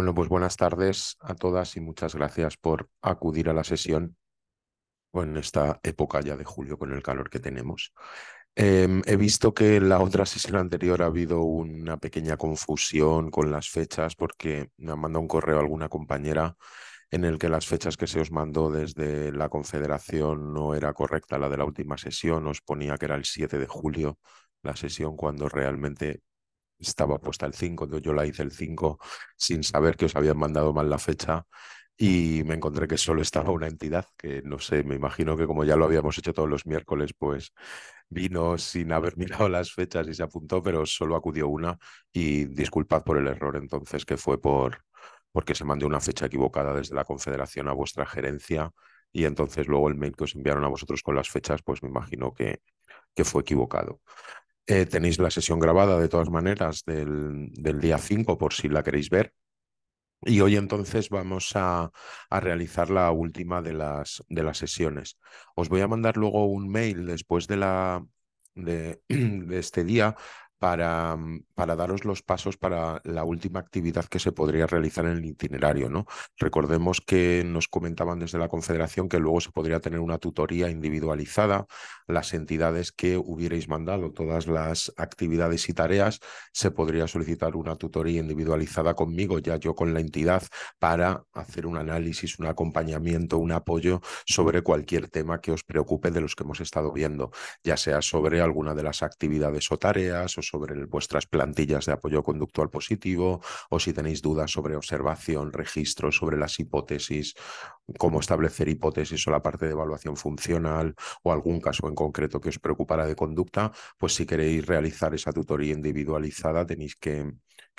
Bueno, pues buenas tardes a todas y muchas gracias por acudir a la sesión en esta época ya de julio con el calor que tenemos. Em, he visto que en la otra sesión anterior ha habido una pequeña confusión con las fechas porque me ha mandado un correo alguna compañera en el que las fechas que se os mandó desde la Confederación no era correcta, la de la última sesión os ponía que era el 7 de julio la sesión cuando realmente estaba puesta el 5, yo la hice el 5 sin saber que os habían mandado mal la fecha y me encontré que solo estaba una entidad, que no sé, me imagino que como ya lo habíamos hecho todos los miércoles, pues vino sin haber mirado las fechas y se apuntó, pero solo acudió una y disculpad por el error entonces que fue por porque se mandó una fecha equivocada desde la Confederación a vuestra gerencia y entonces luego el mail que os enviaron a vosotros con las fechas, pues me imagino que, que fue equivocado. Eh, tenéis la sesión grabada de todas maneras del, del día 5 por si la queréis ver. Y hoy entonces vamos a, a, realizar la última de las, de las sesiones. Os voy a mandar luego un mail después de, la, de, de este día para, mm, para, daros los pasos para la última actividad que se podría realizar en el itinerario. ¿no? Recordemos que nos comentaban desde la Confederación que luego se podría tener una tutoría individualizada. Las entidades que hubierais mandado todas las actividades y tareas, se podría solicitar una tutoría individualizada conmigo, ya yo con la entidad, para hacer un análisis, un acompañamiento, un apoyo sobre cualquier tema que os preocupe de los que hemos estado viendo, ya sea sobre alguna de las actividades o tareas o sobre vuestras plantillas de apoyo conductual positivo o si tenéis dudas sobre observación, registro, sobre las hipótesis, cómo establecer hipótesis o la parte de evaluación funcional o algún caso en concreto que os preocupara de conducta, pues si queréis realizar esa tutoría individualizada tenéis que,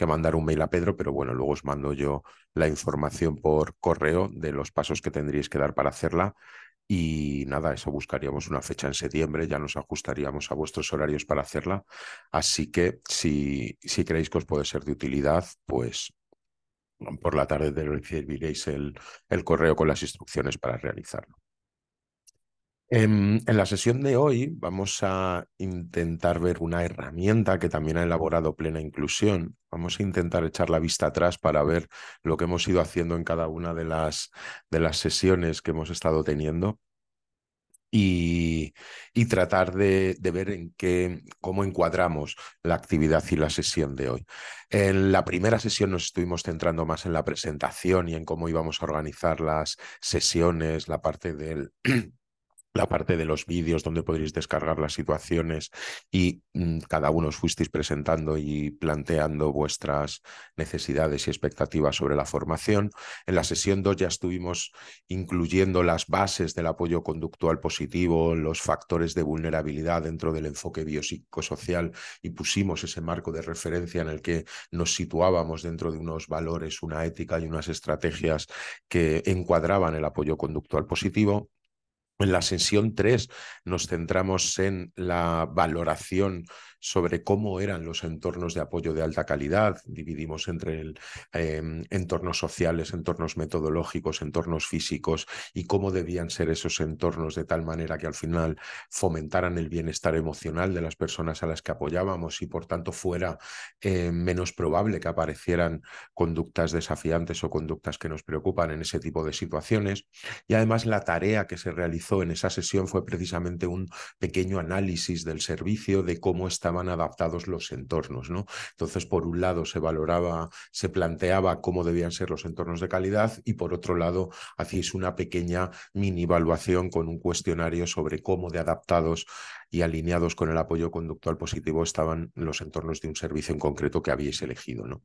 mandar un mail a Pedro, pero bueno, luego os mando yo la información por correo de los pasos que tendríais que dar para hacerla y nada, eso buscaríamos una fecha en septiembre, ya nos ajustaríamos a vuestros horarios para hacerla. Así que si, si creéis que os puede ser de utilidad, pues por la tarde recibiréis el, el correo con las instrucciones para realizarlo. Em, en, la sesión de hoy vamos a intentar ver una herramienta que también ha elaborado Plena Inclusión. Vamos a intentar echar la vista atrás para ver lo que hemos ido haciendo en cada una de las, de las sesiones que hemos estado teniendo y, y tratar de, de, ver en qué, cómo encuadramos la actividad y la sesión de hoy. En la primera sesión nos estuvimos centrando más en la presentación y en cómo íbamos a organizar las sesiones, la parte del la parte de los vídeos donde podréis descargar las situaciones y mm, cada uno os fuisteis presentando y planteando vuestras necesidades y expectativas sobre la formación. En la sesión 2 ya estuvimos incluyendo las bases del apoyo conductual positivo, los factores de vulnerabilidad dentro del enfoque biopsicosocial y pusimos ese marco de referencia en el que nos situábamos dentro de unos valores, una ética y unas estrategias que encuadraban el apoyo conductual positivo. En la sesión 3 nos centramos en la valoración sobre cómo eran los entornos de apoyo de alta calidad. Dividimos entre em, entornos sociales, entornos metodológicos, entornos físicos y cómo debían ser esos entornos de tal manera que al final fomentaran el bienestar emocional de las personas a las que apoyábamos y por tanto fuera eh, menos probable que aparecieran conductas desafiantes o conductas que nos preocupan en ese tipo de situaciones. Y además la tarea que se realizó en esa sesión fue precisamente un pequeño análisis del servicio, de cómo está estaban adaptados los entornos. ¿no? Entonces, por un lado, se valoraba, se planteaba cómo debían ser los entornos de calidad y por otro lado, hacíais una pequeña mini evaluación con un cuestionario sobre cómo de adaptados y alineados con el apoyo conductual positivo estaban los entornos de un servicio en concreto que habíais elegido. ¿no?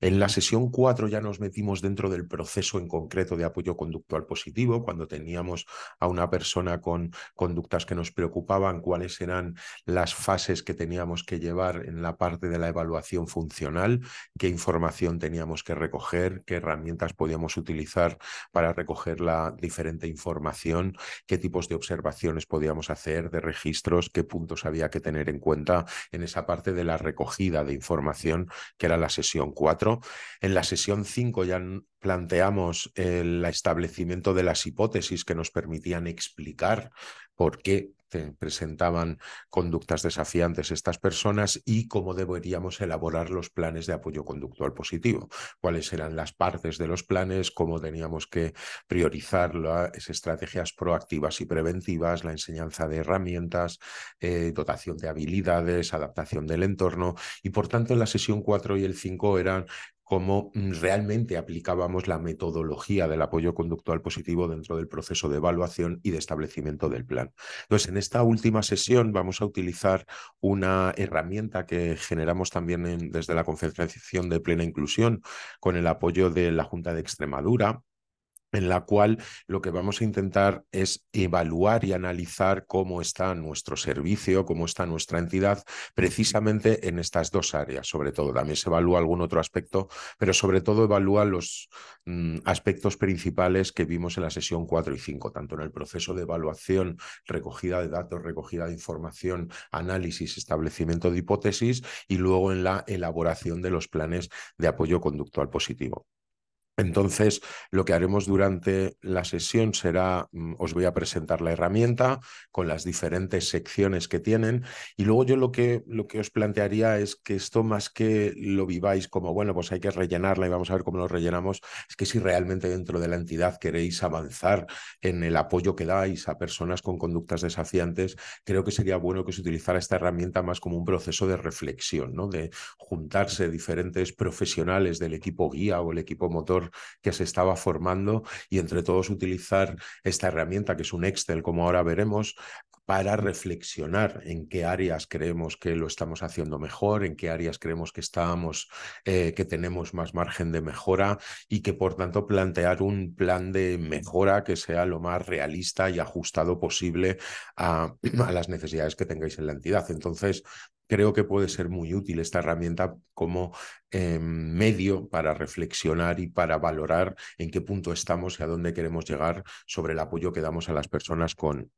En la sesión 4 ya nos metimos dentro del proceso en concreto de apoyo conductual positivo, cuando teníamos a una persona con conductas que nos preocupaban, cuáles eran las fases que teníamos que llevar en la parte de la evaluación funcional, qué información teníamos que recoger, qué herramientas podíamos utilizar para recoger la diferente información, qué tipos de observaciones podíamos hacer, de registros pues, qué puntos había que tener en cuenta en esa parte de la recogida de información, que era la sesión 4. En la sesión 5 ya planteamos el establecimiento de las hipótesis que nos permitían explicar por qué presentaban conductas desafiantes estas personas y cómo deberíamos elaborar los planes de apoyo conductual positivo, cuáles eran las partes de los planes, cómo teníamos que priorizar las estrategias proactivas y preventivas, la enseñanza de herramientas, eh, dotación de habilidades, adaptación del entorno y por tanto en la sesión 4 y el 5 eran cómo mm, realmente aplicábamos la metodología del apoyo conductual positivo dentro del proceso de evaluación y de establecimiento del plan. Entonces, en esta última sesión vamos a utilizar una herramienta que generamos también desde la Confederación de Plena Inclusión con el apoyo de la Junta de Extremadura en la cual lo que vamos a intentar es evaluar y analizar cómo está nuestro servicio, cómo está nuestra entidad, precisamente en estas dos áreas, sobre todo. También se evalúa algún otro aspecto, pero sobre todo evalúa los mm, aspectos principales que vimos en la sesión 4 y 5, tanto en el proceso de evaluación, recogida de datos, recogida de información, análisis, establecimiento de hipótesis y luego en la elaboración de los planes de apoyo conductual positivo. Entonces, lo que haremos durante la sesión será, mm, os voy a presentar la herramienta con las diferentes secciones que tienen y luego yo lo que, lo que os plantearía es que esto más que lo viváis como, bueno, pues hay que rellenarla y vamos a ver cómo lo rellenamos, es que si realmente dentro de la entidad queréis avanzar en el apoyo que dais a personas con conductas desafiantes, creo que sería bueno que se utilizara esta herramienta más como un proceso de reflexión, ¿no? De juntarse diferentes profesionales del equipo guía o el equipo motor que se estaba formando y entre todos utilizar esta herramienta que es un Excel, como ahora veremos, para reflexionar en qué áreas creemos que lo estamos haciendo mejor, en qué áreas creemos que eh, que tenemos más margen de mejora y que por tanto plantear un plan de mejora que sea lo más realista y ajustado posible a, a las necesidades que tengáis en la entidad. Entonces, creo que puede ser muy útil esta herramienta como em, medio para reflexionar y para valorar en qué punto estamos y a dónde queremos llegar sobre el apoyo que damos a las personas con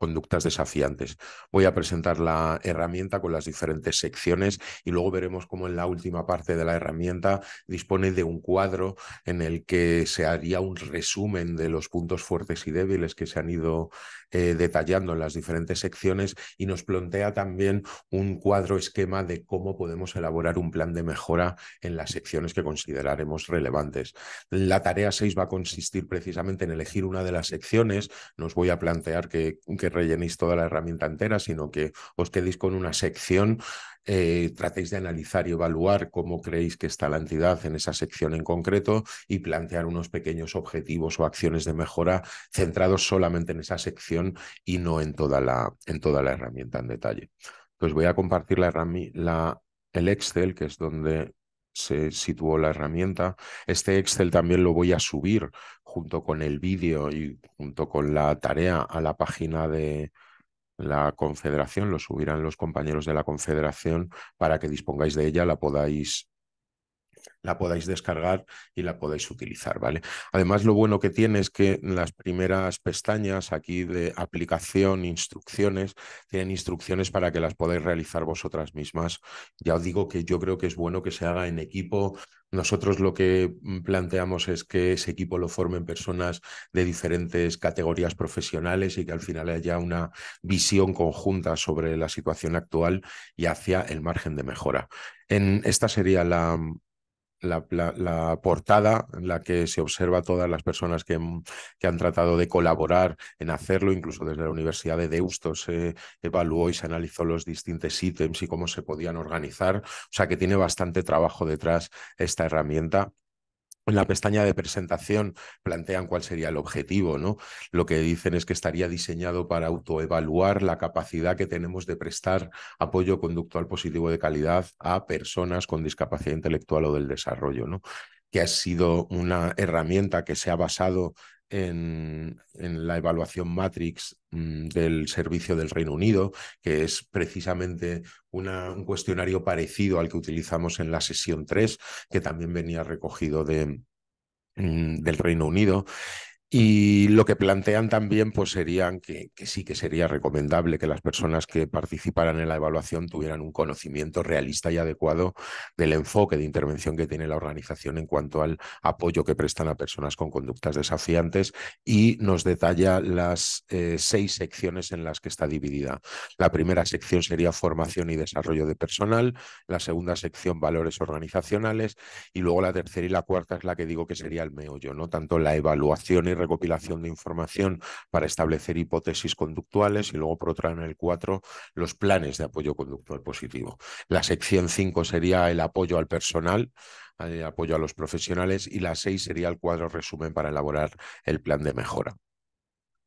conductas desafiantes. Voy a presentar la herramienta con las diferentes secciones y luego veremos cómo en la última parte de la herramienta dispone de un cuadro en el que se haría un resumen de los puntos fuertes y débiles que se han ido eh, detallando en las diferentes secciones y nos plantea también un cuadro esquema de cómo podemos elaborar un plan de mejora en las secciones que consideraremos relevantes. La tarea 6 va a consistir precisamente en elegir una de las secciones. Nos voy a plantear que rellenéis toda la herramienta entera, sino que os quedéis con una sección, eh, tratéis de analizar y evaluar cómo creéis que está la entidad en esa sección en concreto y plantear unos pequeños objetivos o acciones de mejora centrados solamente en esa sección y no en toda la, en toda la herramienta en detalle. Pues voy a compartir la, el Excel, que es donde se situó la herramienta. Este Excel también lo voy a subir junto con el vídeo y junto con la tarea a la página de la Confederación, lo subirán los compañeros de la Confederación para que dispongáis de ella, la podáis la podáis descargar y la podáis utilizar, ¿vale? Además, lo bueno que tiene es que las primeras pestañas aquí de aplicación, instrucciones, tienen instrucciones para que las podáis realizar vosotras mismas. Ya os digo que yo creo que es bueno que se haga en equipo. Nosotros lo que mm, planteamos es que ese equipo lo formen personas de diferentes categorías profesionales y que al final haya una visión conjunta sobre la situación actual y hacia el margen de mejora. En, esta sería la, la, portada en la que se observa todas las personas que, mm, que, han tratado de colaborar en hacerlo, incluso desde la Universidad de Deusto se eh, evaluó y se analizó los distintos ítems y cómo se podían organizar. O sea que tiene bastante trabajo detrás esta herramienta en la pestaña de presentación plantean cuál sería el objetivo, ¿no? Lo que dicen es que estaría diseñado para autoevaluar la capacidad que tenemos de prestar apoyo conductual positivo de calidad a personas con discapacidad intelectual o del desarrollo, ¿no? Que ha sido una herramienta que se ha basado en, en, la evaluación Matrix Mm, del Servicio del Reino Unido, que es precisamente un cuestionario parecido al que utilizamos en la sesión 3, que también venía recogido de, mm, del Reino Unido. Y lo que plantean también pues serían que, sí que sería recomendable que las personas que participaran en la evaluación tuvieran un conocimiento realista y adecuado del enfoque de intervención que tiene la organización en cuanto al apoyo que prestan a personas con conductas desafiantes y nos detalla las eh, seis secciones en las que está dividida. La primera sección sería formación y desarrollo de personal, la segunda sección valores organizacionales y luego la tercera y la cuarta es la que digo que sería el meollo, ¿no? Tanto la evaluación y recopilación de información para establecer hipótesis conductuales y luego por otra en el 4 los planes de apoyo conductual positivo. La sección 5 sería el apoyo al personal, el eh, apoyo a los profesionales y la 6 sería el cuadro resumen para elaborar el plan de mejora.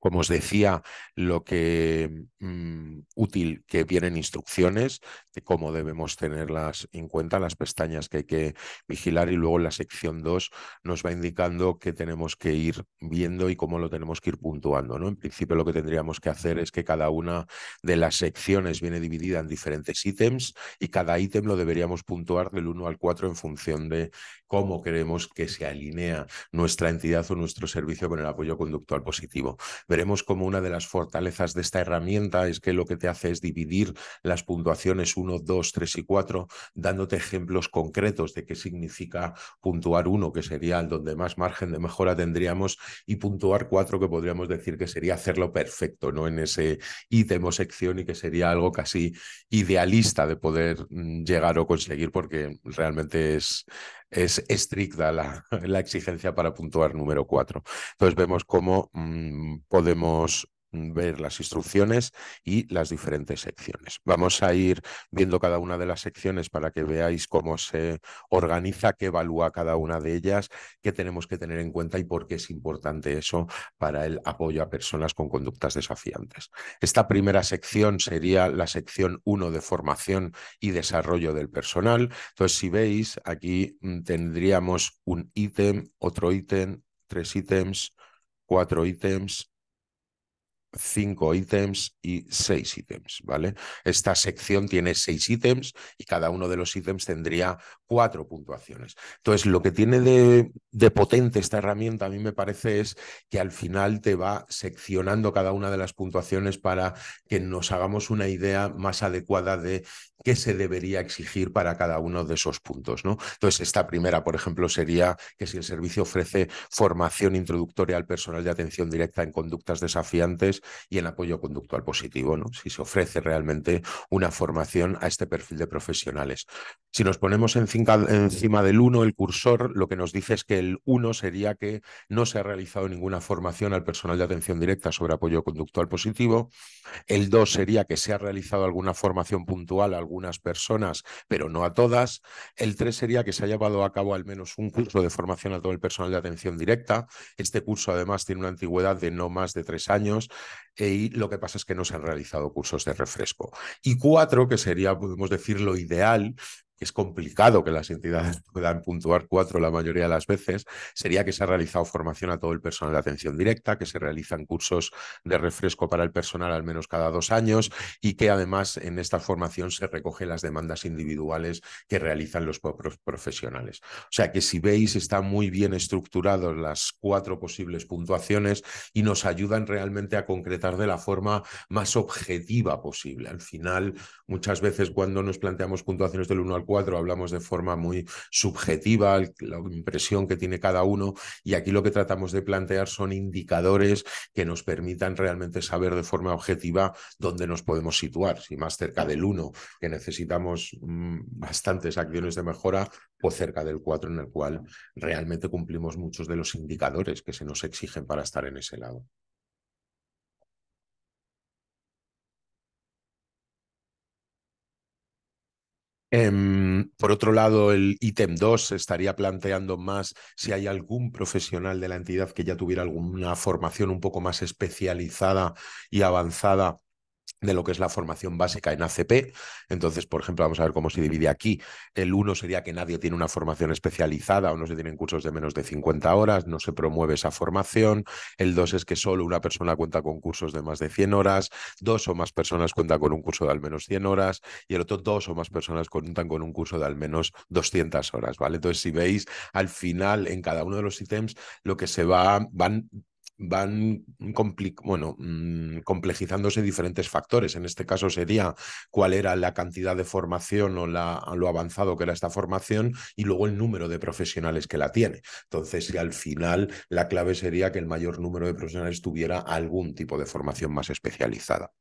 Como os decía, lo que mm, útil que vienen instrucciones de cómo debemos tenerlas en cuenta, las pestañas que hay que vigilar y luego la sección 2 nos va indicando qué tenemos que ir viendo y cómo lo tenemos que ir puntuando. ¿no? En principio lo que tendríamos que hacer es que cada una de las secciones viene dividida en diferentes ítems y cada ítem lo deberíamos puntuar del 1 al 4 en función de cómo queremos que se alinea nuestra entidad o nuestro servicio con el apoyo conductual positivo Veremos como una de las fortalezas de esta herramienta es que lo que te hace es dividir las puntuaciones 1, 2, 3 y 4, dándote ejemplos concretos de qué significa puntuar 1, que sería el donde más margen de mejora tendríamos, y puntuar 4, que podríamos decir que sería hacerlo perfecto, ¿no? En ese ítem o sección y que sería algo casi idealista de poder mm, llegar o conseguir, porque realmente es, es estricta la, la exigencia para puntuar número 4. Entonces vemos cómo mm, podemos Mm, ver las instrucciones y las diferentes secciones. Vamos a ir viendo cada una de las secciones para que veáis cómo se organiza, qué evalúa cada una de ellas, qué tenemos que tener en cuenta y por qué es importante eso para el apoyo a personas con conductas desafiantes. Esta primera sección sería la sección 1 de formación y desarrollo del personal. Entonces, si veis, aquí mm, tendríamos un ítem, otro ítem, tres ítems, cuatro ítems, cinco ítems y seis ítems, ¿vale? Esta sección tiene seis ítems y cada uno de los ítems tendría cuatro puntuaciones. Entonces, lo que tiene de, potente esta herramienta a mí me parece es que al final te va seccionando cada una de las puntuaciones para que nos hagamos una idea más adecuada de qué se debería exigir para cada uno de esos puntos, ¿no? Entonces, esta primera, por ejemplo, sería que si el servicio ofrece formación introductoria al personal de atención directa en conductas desafiantes, y en apoyo conductual positivo, si se ofrece realmente una formación a este perfil de profesionales. Si nos ponemos encima del 1, el cursor, lo que nos dice es que el 1 sería que no se ha realizado ninguna formación al personal de atención directa sobre apoyo conductual positivo. El 2 sería que se ha realizado alguna formación puntual a algunas personas, pero no a todas. El 3 sería que se ha llevado a cabo al menos un curso de formación a todo el personal de atención directa. Este curso además tiene una antigüedad de no más de tres años eh, y lo que pasa es que no se han realizado cursos de refresco. Y cuatro, que sería, podemos decir, lo ideal, es complicado que las entidades puedan puntuar cuatro la mayoría de las veces, sería que se ha realizado formación a todo el personal de atención directa, que se realizan cursos de refresco para el personal al menos cada dos años y que además en esta formación se recogen las demandas individuales que realizan los profesionales. O sea que si veis están muy bien estructurados las cuatro posibles puntuaciones y nos ayudan realmente a concretar de la forma más objetiva posible. Al final, muchas veces cuando nos planteamos puntuaciones del 1 al 4, hablamos de forma muy subjetiva, la impresión que tiene cada uno, y aquí lo que tratamos de plantear son indicadores que nos permitan realmente saber de forma objetiva dónde nos podemos situar, si más cerca del 1, que necesitamos mm, bastantes acciones de mejora, o pues cerca del 4, en el cual realmente cumplimos muchos de los indicadores que se nos exigen para estar en ese lado. Em, por otro lado, el ítem 2 estaría planteando más si hay algún profesional de la entidad que ya tuviera alguna formación un poco más especializada y avanzada de lo que es la formación básica en ACP. Entonces, por ejemplo, vamos a ver cómo se divide aquí. El uno sería que nadie tiene una formación especializada o no se tienen cursos de menos de 50 horas, no se promueve esa formación. El dos es que solo una persona cuenta con cursos de más de 100 horas, dos o más personas cuentan con un curso de al menos 100 horas y el otro dos o más personas cuentan con un curso de al menos 200 horas, ¿vale? Entonces, si veis, al final en cada uno de los ítems lo que se va van van bueno, mm, complejizándose diferentes factores. En este caso sería cuál era la cantidad de formación o lo avanzado que era esta formación y luego el número de profesionales que la tiene. Entonces, al final la clave sería que el mayor número de profesionales tuviera algún tipo de formación más especializada.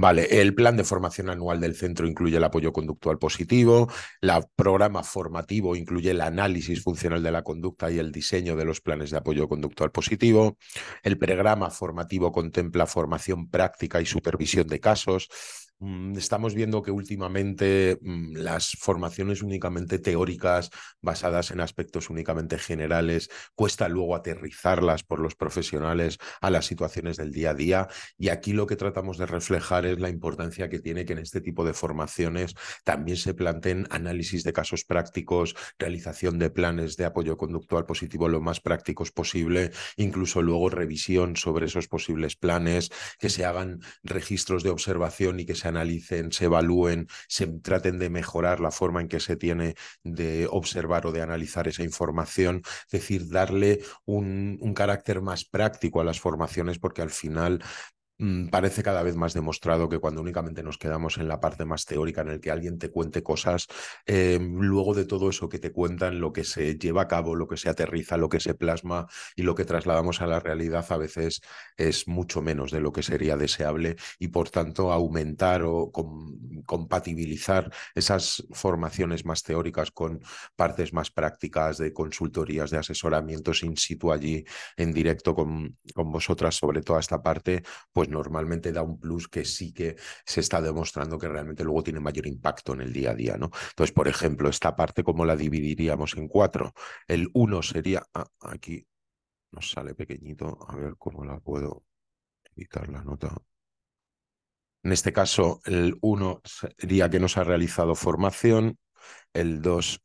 Vale, el plan de formación anual del centro incluye el apoyo conductual positivo, el programa formativo incluye el análisis funcional de la conducta y el diseño de los planes de apoyo conductual positivo, el programa formativo contempla formación práctica y supervisión de casos, Mm, estamos viendo que últimamente mm, las formaciones únicamente teóricas, basadas en aspectos únicamente generales, cuesta luego aterrizarlas por los profesionales a las situaciones del día a día. Y aquí lo que tratamos de reflejar es la importancia que tiene que en este tipo de formaciones también se planteen análisis de casos prácticos, realización de planes de apoyo conductual positivo lo más prácticos posible, incluso luego revisión sobre esos posibles planes, que se hagan registros de observación y que se analicen, se evalúen, se traten de mejorar la forma en que se tiene de observar o de analizar esa información, es decir, darle un carácter más práctico a las formaciones porque al final Mm, parece cada vez más demostrado que cuando únicamente nos quedamos en la parte más teórica, en el que alguien te cuente cosas, eh, luego de todo eso que te cuentan, lo que se lleva a cabo, lo que se aterriza, lo que se plasma y lo que trasladamos a la realidad a veces es mucho menos de lo que sería deseable y por tanto aumentar o compatibilizar esas formaciones más teóricas con partes más prácticas de consultorías, de asesoramientos in situ allí en directo con, con vosotras sobre toda esta parte, pues pues normalmente da un plus que sí que se está demostrando que realmente luego tiene mayor impacto en el día a día, ¿no? Entonces, por ejemplo, esta parte, ¿cómo la dividiríamos en cuatro? El uno sería, ah, aquí nos sale pequeñito, a ver cómo la puedo quitar la nota. En este caso, el uno sería que no se ha realizado formación, el 2,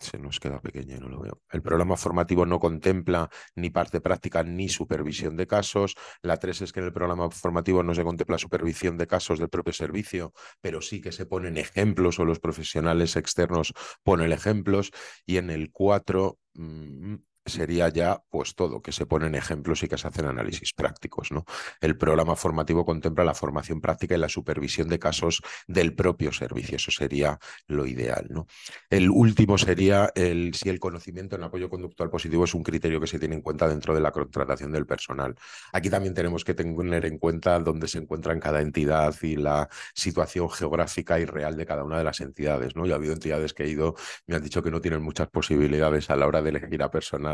se nos queda pequeño, no lo veo. El programa formativo no contempla ni parte práctica ni supervisión de casos. La tres es que en el programa formativo no se contempla supervisión de casos del propio servicio, pero sí que se ponen ejemplos o los profesionales externos ponen ejemplos. Y en el cuatro, mm, sería ya pues todo, que se ponen ejemplos y que se hacen análisis prácticos. ¿no? El programa formativo contempla la formación práctica y la supervisión de casos del propio servicio, eso sería lo ideal. ¿no? El último sería el, si el conocimiento en apoyo conductual positivo es un criterio que se tiene en cuenta dentro de la contratación del personal. Aquí también tenemos que tener en cuenta dónde se encuentran cada entidad y la situación geográfica y real de cada una de las entidades. ¿no? Ya ha habido entidades que he ido, me han dicho que no tienen muchas posibilidades a la hora de elegir a personal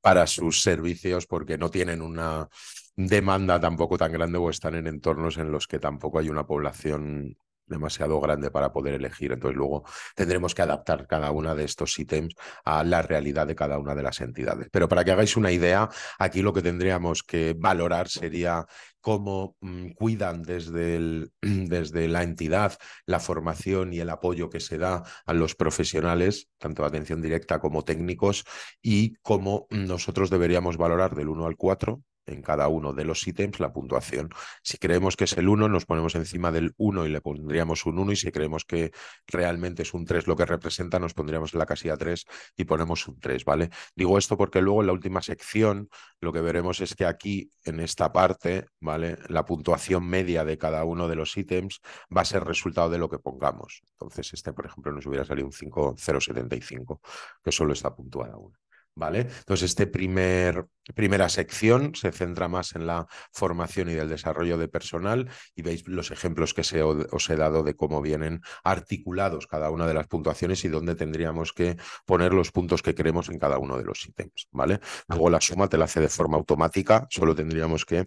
para sus servicios porque no tienen una demanda tampoco tan grande o están en entornos en los que tampoco hay una población demasiado grande para poder elegir. Entonces luego tendremos que adaptar cada uno de estos ítems a la realidad de cada una de las entidades. Pero para que hagáis una idea, aquí lo que tendríamos que valorar sería cómo mm, cuidan desde, desde la entidad la formación y el apoyo que se da a los profesionales, tanto atención directa como técnicos, y cómo nosotros deberíamos valorar del 1 al 4 en cada uno de los ítems la puntuación. Si creemos que es el 1, nos ponemos encima del 1 y le pondríamos un 1 y si creemos que realmente es un 3 lo que representa, nos pondríamos en la casilla 3 y ponemos un 3, ¿vale? Digo esto porque luego en la última sección lo que veremos es que aquí en esta parte, ¿vale? La puntuación media de cada uno de los ítems va a ser resultado de lo que pongamos. Entonces este, por ejemplo, nos hubiera salido un 5075, que solo está puntuada 1. ¿Vale? Entonces, esta primer, primera sección se centra más en la formación y del desarrollo de personal y veis los ejemplos que os he dado de cómo vienen articulados cada una de las puntuaciones y dónde tendríamos que poner los puntos que queremos en cada uno de los ítems, ¿vale? Luego la suma te la hace de forma automática, solo tendríamos que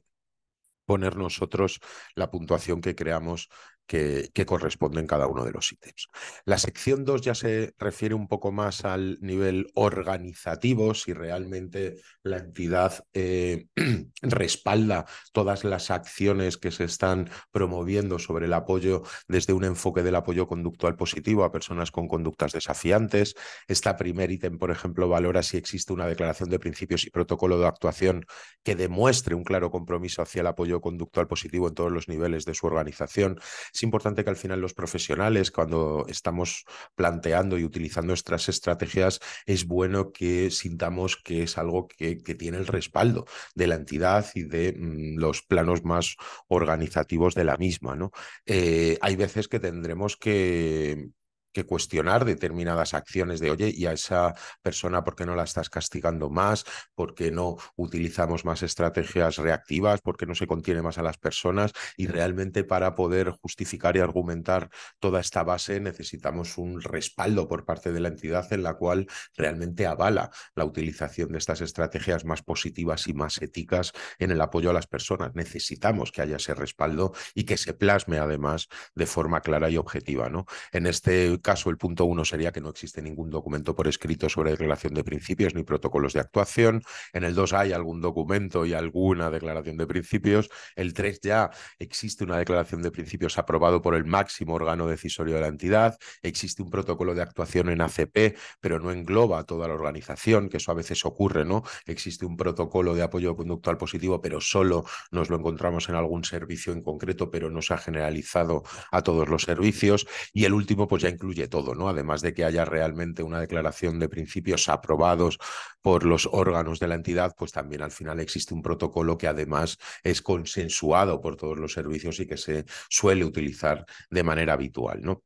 poner nosotros la puntuación que creamos que, que corresponden cada uno de los ítems. La sección 2 ya se refiere un poco más al nivel organizativo, si realmente la entidad eh, respalda todas las acciones que se están promoviendo sobre el apoyo desde un enfoque del apoyo conductual positivo a personas con conductas desafiantes. Esta primer ítem, por ejemplo, valora si existe una declaración de principios y protocolo de actuación que demuestre un claro compromiso hacia el apoyo conductual positivo en todos los niveles de su organización, es importante que al final los profesionales, cuando estamos planteando y utilizando nuestras estrategias, es bueno que sintamos que es algo que, tiene el respaldo de la entidad y de mm, los planos más organizativos de la misma. ¿no? Eh, hay veces que tendremos que que cuestionar determinadas acciones de, oye, y a esa persona, ¿por qué no la estás castigando más? ¿Por qué no utilizamos más estrategias reactivas? ¿Por qué no se contiene más a las personas? Y realmente para poder justificar y argumentar toda esta base necesitamos un respaldo por parte de la entidad en la cual realmente avala la utilización de estas estrategias más positivas y más éticas en el apoyo a las personas. Necesitamos que haya ese respaldo y que se plasme además de forma clara y objetiva. ¿no? En este caso, el punto uno sería que no existe ningún documento por escrito sobre declaración de principios ni protocolos de actuación. En el dos hay algún documento y alguna declaración de principios. El tres ya existe una declaración de principios aprobado por el máximo órgano decisorio de la entidad. Existe un protocolo de actuación en ACP, pero no engloba a toda la organización, que eso a veces ocurre, ¿no? Existe un protocolo de apoyo conductual positivo, pero solo nos lo encontramos en algún servicio en concreto, pero no se ha generalizado a todos los servicios. Y el último, pues ya todo, ¿no? Además de que haya realmente una declaración de principios aprobados por los órganos de la entidad, pues también al final existe un protocolo que además es consensuado por todos los servicios y que se suele utilizar de manera habitual, ¿no?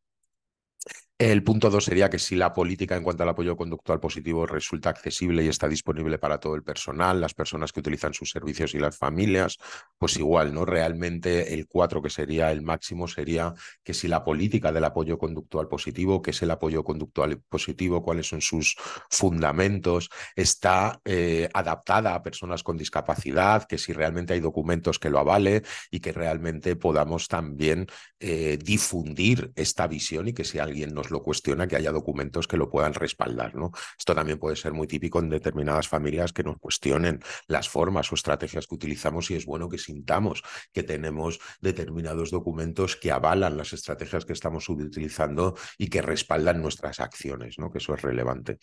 El punto dos sería que si la política en cuanto al apoyo conductual positivo resulta accesible y está disponible para todo el personal, las personas que utilizan sus servicios y las familias, pues igual, ¿no? Realmente el cuatro que sería el máximo, sería que si la política del apoyo conductual positivo, que es el apoyo conductual positivo, cuáles son sus fundamentos, está eh, adaptada a personas con discapacidad, que si realmente hay documentos que lo avale y que realmente podamos también eh, difundir esta visión y que si alguien nos lo cuestiona que haya documentos que lo puedan respaldar. ¿no? Esto también puede ser muy típico en determinadas familias que nos cuestionen las formas o estrategias que utilizamos y es bueno que sintamos que tenemos determinados documentos que avalan las estrategias que estamos utilizando y que respaldan nuestras acciones, ¿no? que eso es relevante.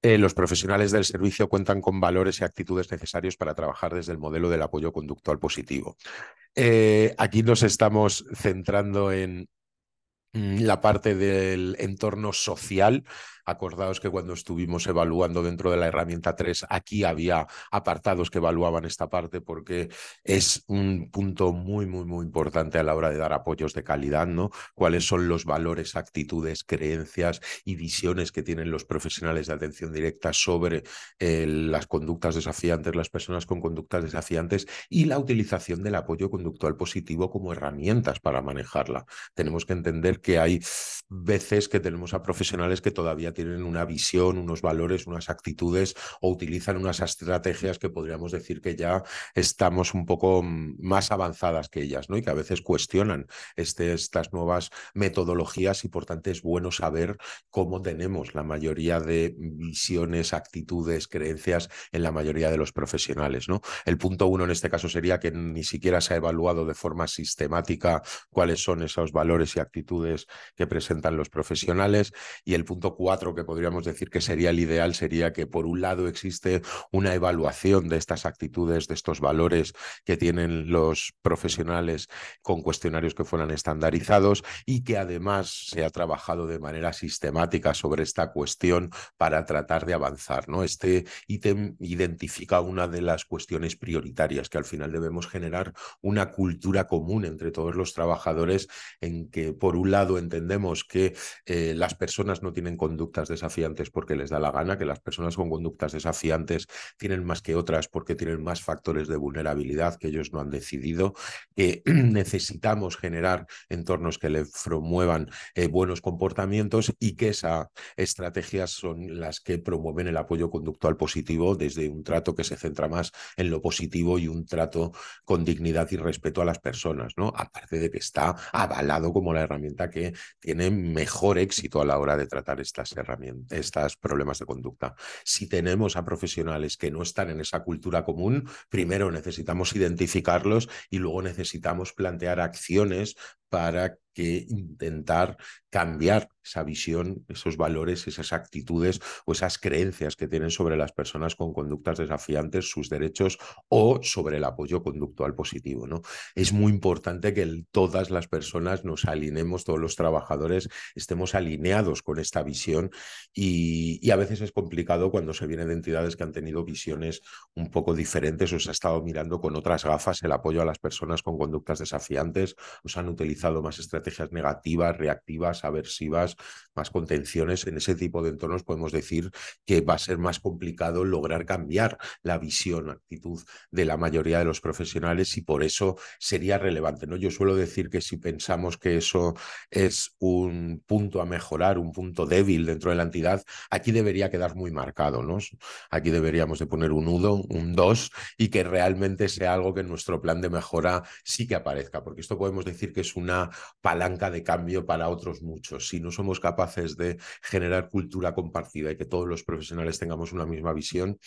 Eh, los profesionales del servicio cuentan con valores y actitudes necesarios para trabajar desde el modelo del apoyo conductual positivo. Eh, aquí nos estamos centrando en, Mm, la parte del entorno social Acordaos que cuando estuvimos evaluando dentro de la herramienta 3, aquí había apartados que evaluaban esta parte porque es un punto muy, muy, muy importante a la hora de dar apoyos de calidad, ¿no? Cuáles son los valores, actitudes, creencias y visiones que tienen los profesionales de atención directa sobre eh, las conductas desafiantes, las personas con conductas desafiantes y la utilización del apoyo conductual positivo como herramientas para manejarla. Tenemos que entender que hay veces que tenemos a profesionales que todavía tienen una visión, unos valores, unas actitudes o utilizan unas estrategias que podríamos decir que ya estamos un poco mm, más avanzadas que ellas, ¿no? Y que a veces cuestionan este, estas nuevas metodologías y por tanto es bueno saber cómo tenemos la mayoría de visiones, actitudes, creencias en la mayoría de los profesionales, ¿no? El punto uno en este caso sería que ni siquiera se ha evaluado de forma sistemática cuáles son esos valores y actitudes que presentan los profesionales y el punto cuatro que podríamos decir que sería el ideal sería que por un lado existe una evaluación de estas actitudes, de estos valores que tienen los profesionales con cuestionarios que fueran estandarizados y que además se ha trabajado de manera sistemática sobre esta cuestión para tratar de avanzar. ¿no? Este ítem identifica una de las cuestiones prioritarias que al final debemos generar una cultura común entre todos los trabajadores en que por un lado entendemos que eh, las personas no tienen conducta desafiantes porque les da la gana, que las personas con conductas desafiantes tienen más que otras porque tienen más factores de vulnerabilidad que ellos no han decidido, que necesitamos generar entornos que le promuevan eh, buenos comportamientos y que esas estrategias son las que promueven el apoyo conductual positivo desde un trato que se centra más en lo positivo y un trato con dignidad y respeto a las personas, ¿no? Aparte de que está avalado como la herramienta que tiene mejor éxito a la hora de tratar estas, estos problemas de conducta. Si tenemos a profesionales que no están en esa cultura común, primero necesitamos identificarlos y luego necesitamos plantear acciones para que intentar cambiar esa visión, esos valores, esas actitudes o esas creencias que tienen sobre las personas con conductas desafiantes, sus derechos o sobre el apoyo conductual positivo. ¿no? Es muy importante que todas las personas nos alineemos, todos los trabajadores estemos alineados con esta visión y, a veces es complicado cuando se vienen de entidades que han tenido visiones un poco diferentes o se ha estado mirando con otras gafas el apoyo a las personas con conductas desafiantes, o se han utilizado más estrategias negativas, reactivas, aversivas, más contenciones. En ese tipo de entornos podemos decir que va a ser más complicado lograr cambiar la visión, actitud de la mayoría de los profesionales y por eso sería relevante. ¿no? Yo suelo decir que si pensamos que eso es un punto a mejorar, un punto débil dentro de la entidad, aquí debería quedar muy marcado. ¿no? Aquí deberíamos de poner un nudo un 2 y que realmente sea algo que en nuestro plan de mejora sí que aparezca, porque esto podemos decir que es un una palanca de cambio para otros muchos. Si no somos capaces de generar cultura compartida y que todos los profesionales tengamos una misma visión,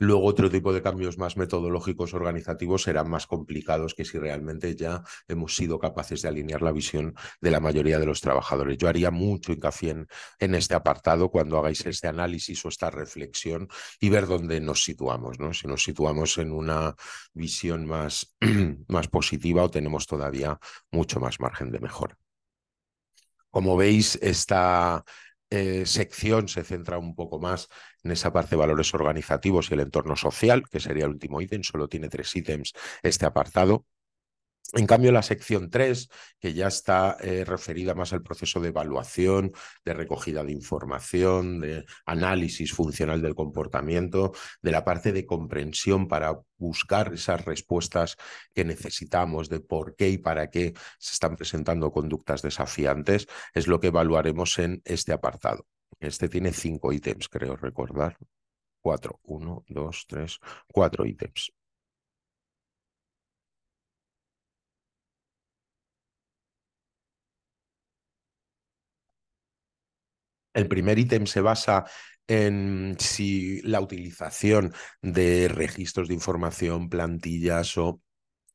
Luego otro tipo de cambios más metodológicos organizativos serán más complicados que si realmente ya hemos sido capaces de alinear la visión de la mayoría de los trabajadores. Yo haría mucho hincapié en, este apartado cuando hagáis este análisis o esta reflexión y ver dónde nos situamos, ¿no? Si nos situamos en una visión más, más positiva o tenemos todavía mucho más margen de mejora. Como veis, esta, eh, sección se centra un poco más en esa parte de valores organizativos y el entorno social, que sería el último ítem, solo tiene tres ítems este apartado. En cambio, la sección 3, que ya está eh, referida más al proceso de evaluación, de recogida de información, de análisis funcional del comportamiento, de la parte de comprensión para buscar esas respuestas que necesitamos de por qué y para qué se están presentando conductas desafiantes, es lo que evaluaremos en este apartado. Este tiene cinco ítems, creo recordar. Cuatro, uno, dos, tres, cuatro ítems. El primer ítem se basa en si la utilización de registros de información, plantillas o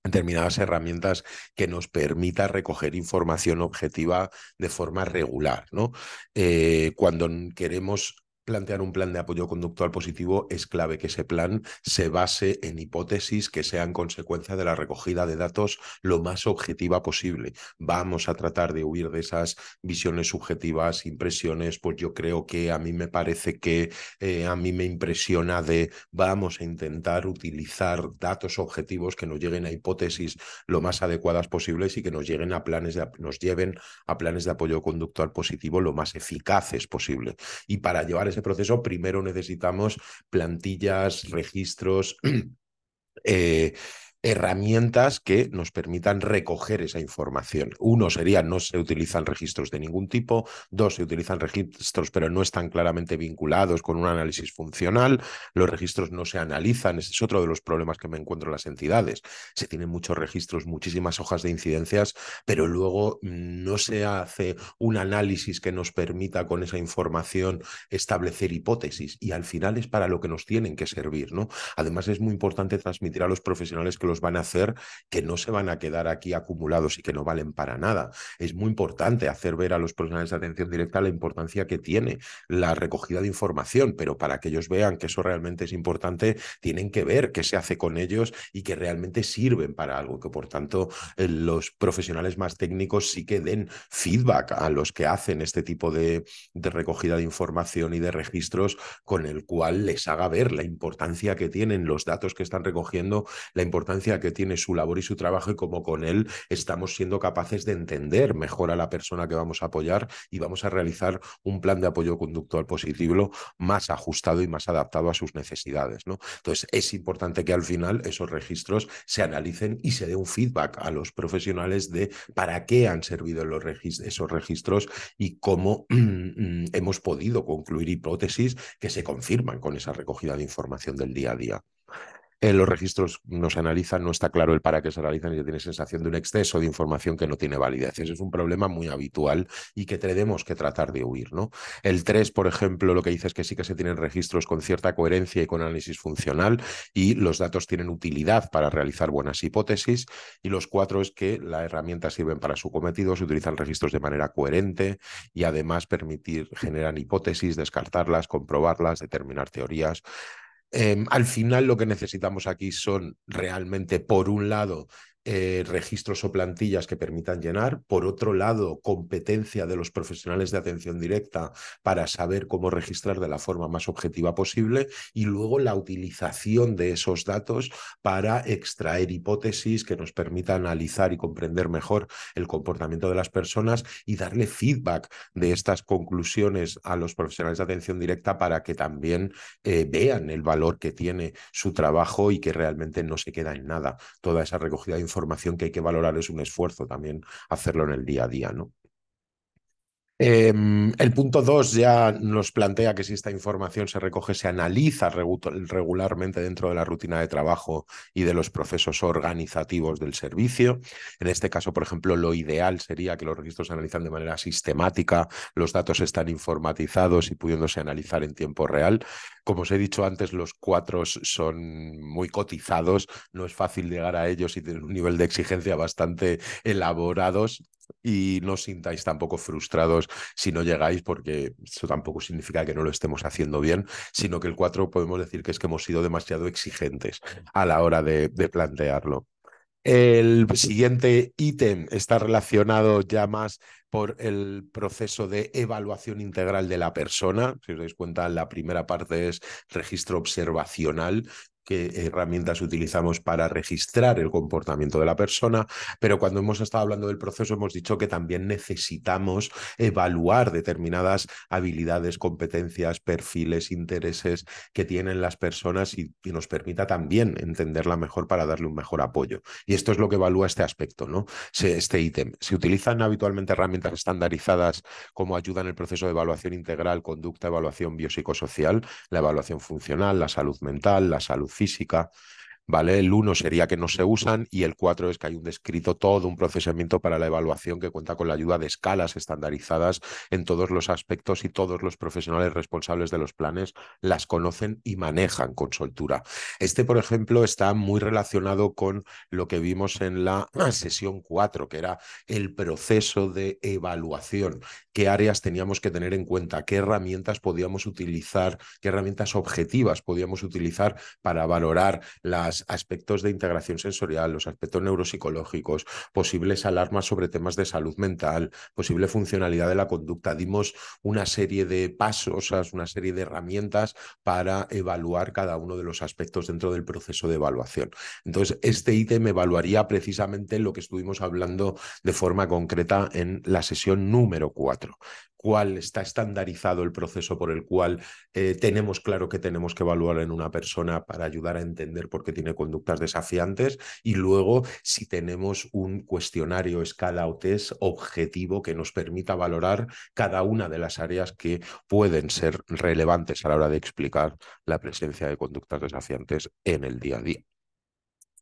determinadas herramientas que nos permita recoger información objetiva de forma regular. ¿no? Eh, cuando queremos plantear un plan de apoyo conductual positivo es clave que ese plan se base en hipótesis que sean consecuencia de la recogida de datos lo más objetiva posible. Vamos a tratar de huir de esas visiones subjetivas, impresiones, pues yo creo que a mí me parece que eh, a mí me impresiona de vamos a intentar utilizar datos objetivos que nos lleguen a hipótesis lo más adecuadas posibles y que nos lleguen a planes de, nos lleven a planes de apoyo conductual positivo lo más eficaces posible. Y para llevar ese proceso, primero necesitamos plantillas, registros. Eh, herramientas que nos permitan recoger esa información. Uno sería no se utilizan registros de ningún tipo, dos se utilizan registros pero no están claramente vinculados con un análisis funcional, los registros no se analizan, ese es otro de los problemas que me encuentro en las entidades. Se tienen muchos registros, muchísimas hojas de incidencias, pero luego no se hace un análisis que nos permita con esa información establecer hipótesis y al final es para lo que nos tienen que servir, ¿no? Además es muy importante transmitir a los profesionales que van a hacer, que no se van a quedar aquí acumulados y que no valen para nada. Es muy importante hacer ver a los profesionales de atención directa la importancia que tiene la recogida de información, pero para que ellos vean que eso realmente es importante, tienen que ver qué se hace con ellos y que realmente sirven para algo, que por tanto eh, los profesionales más técnicos sí que den feedback a los que hacen este tipo de, de recogida de información y de registros con el cual les haga ver la importancia que tienen los datos que están recogiendo, la importancia que tiene su labor y su trabajo y cómo con él estamos siendo capaces de entender mejor a la persona que vamos a apoyar y vamos a realizar un plan de apoyo conductual positivo más ajustado y más adaptado a sus necesidades. ¿no? Entonces, es importante que al final esos registros se analicen y se dé un feedback a los profesionales de para qué han servido los esos registros y cómo mm, hemos podido concluir hipótesis que se confirman con esa recogida de información del día a día. En los registros no se analizan, no está claro el para qué se realizan y se tiene sensación de un exceso de información que no tiene validez. es un problema muy habitual y que tenemos que tratar de huir. ¿no? El 3, por ejemplo, lo que dice es que sí que se tienen registros con cierta coherencia y con análisis funcional y los datos tienen utilidad para realizar buenas hipótesis. Y los 4 es que la herramienta sirve para su cometido, se utilizan registros de manera coherente y además permitir generar hipótesis, descartarlas, comprobarlas, determinar teorías. Em, al final lo que necesitamos aquí son realmente, por un lado, eh, registros o plantillas que permitan llenar. Por otro lado, competencia de los profesionales de atención directa para saber cómo registrar de la forma más objetiva posible. Y luego la utilización de esos datos para extraer hipótesis que nos permita analizar y comprender mejor el comportamiento de las personas y darle feedback de estas conclusiones a los profesionales de atención directa para que también eh, vean el valor que tiene su trabajo y que realmente no se queda en nada toda esa recogida de formación que hay que valorar es un esfuerzo también hacerlo en el día a día, ¿no? Em, el punto 2 ya nos plantea que si esta información se recoge, se analiza regularmente dentro de la rutina de trabajo y de los procesos organizativos del servicio. En este caso, por ejemplo, lo ideal sería que los registros se analizan de manera sistemática, los datos están informatizados y pudiéndose analizar en tiempo real. Como os he dicho antes, los cuatro son muy cotizados, no es fácil llegar a ellos y tienen un nivel de exigencia bastante elaborados y no sintáis tampoco frustrados si no llegáis, porque eso tampoco significa que no lo estemos haciendo bien, sino que el 4 podemos decir que es que hemos sido demasiado exigentes a la hora de, de plantearlo. El siguiente ítem está relacionado ya más por el proceso de evaluación integral de la persona. Si os dais cuenta, la primera parte es registro observacional qué herramientas utilizamos para registrar el comportamiento de la persona, pero cuando hemos estado hablando del proceso hemos dicho que también necesitamos evaluar determinadas habilidades, competencias, perfiles, intereses que tienen las personas y, nos permita también entenderla mejor para darle un mejor apoyo. Y esto es lo que evalúa este aspecto, ¿no? este ítem. Se utilizan habitualmente herramientas estandarizadas como ayuda en el proceso de evaluación integral, conducta, evaluación biopsicosocial, la evaluación funcional, la salud mental, la salud física ¿vale? El 1 sería que no se usan y el 4 es que hay un descrito todo un procesamiento para la evaluación que cuenta con la ayuda de escalas estandarizadas en todos los aspectos y todos los profesionales responsables de los planes las conocen y manejan con soltura. Este, por ejemplo, está muy relacionado con lo que vimos en la sesión 4, que era el proceso de evaluación, qué áreas teníamos que tener en cuenta, qué herramientas podíamos utilizar, qué herramientas objetivas podíamos utilizar para valorar las aspectos de integración sensorial, los aspectos neuropsicológicos, posibles alarmas sobre temas de salud mental, posible funcionalidad de la conducta. Dimos una serie de pasos, una serie de herramientas para evaluar cada uno de los aspectos dentro del proceso de evaluación. Entonces, este ítem evaluaría precisamente lo que estuvimos hablando de forma concreta en la sesión número 4 cual está estandarizado el proceso por el cual eh, tenemos claro que tenemos que evaluar en una persona para ayudar a entender por qué tiene conductas desafiantes y luego si tenemos un cuestionario, escala o test objetivo que nos permita valorar cada una de las áreas que pueden ser relevantes a la hora de explicar la presencia de conductas desafiantes en el día a día.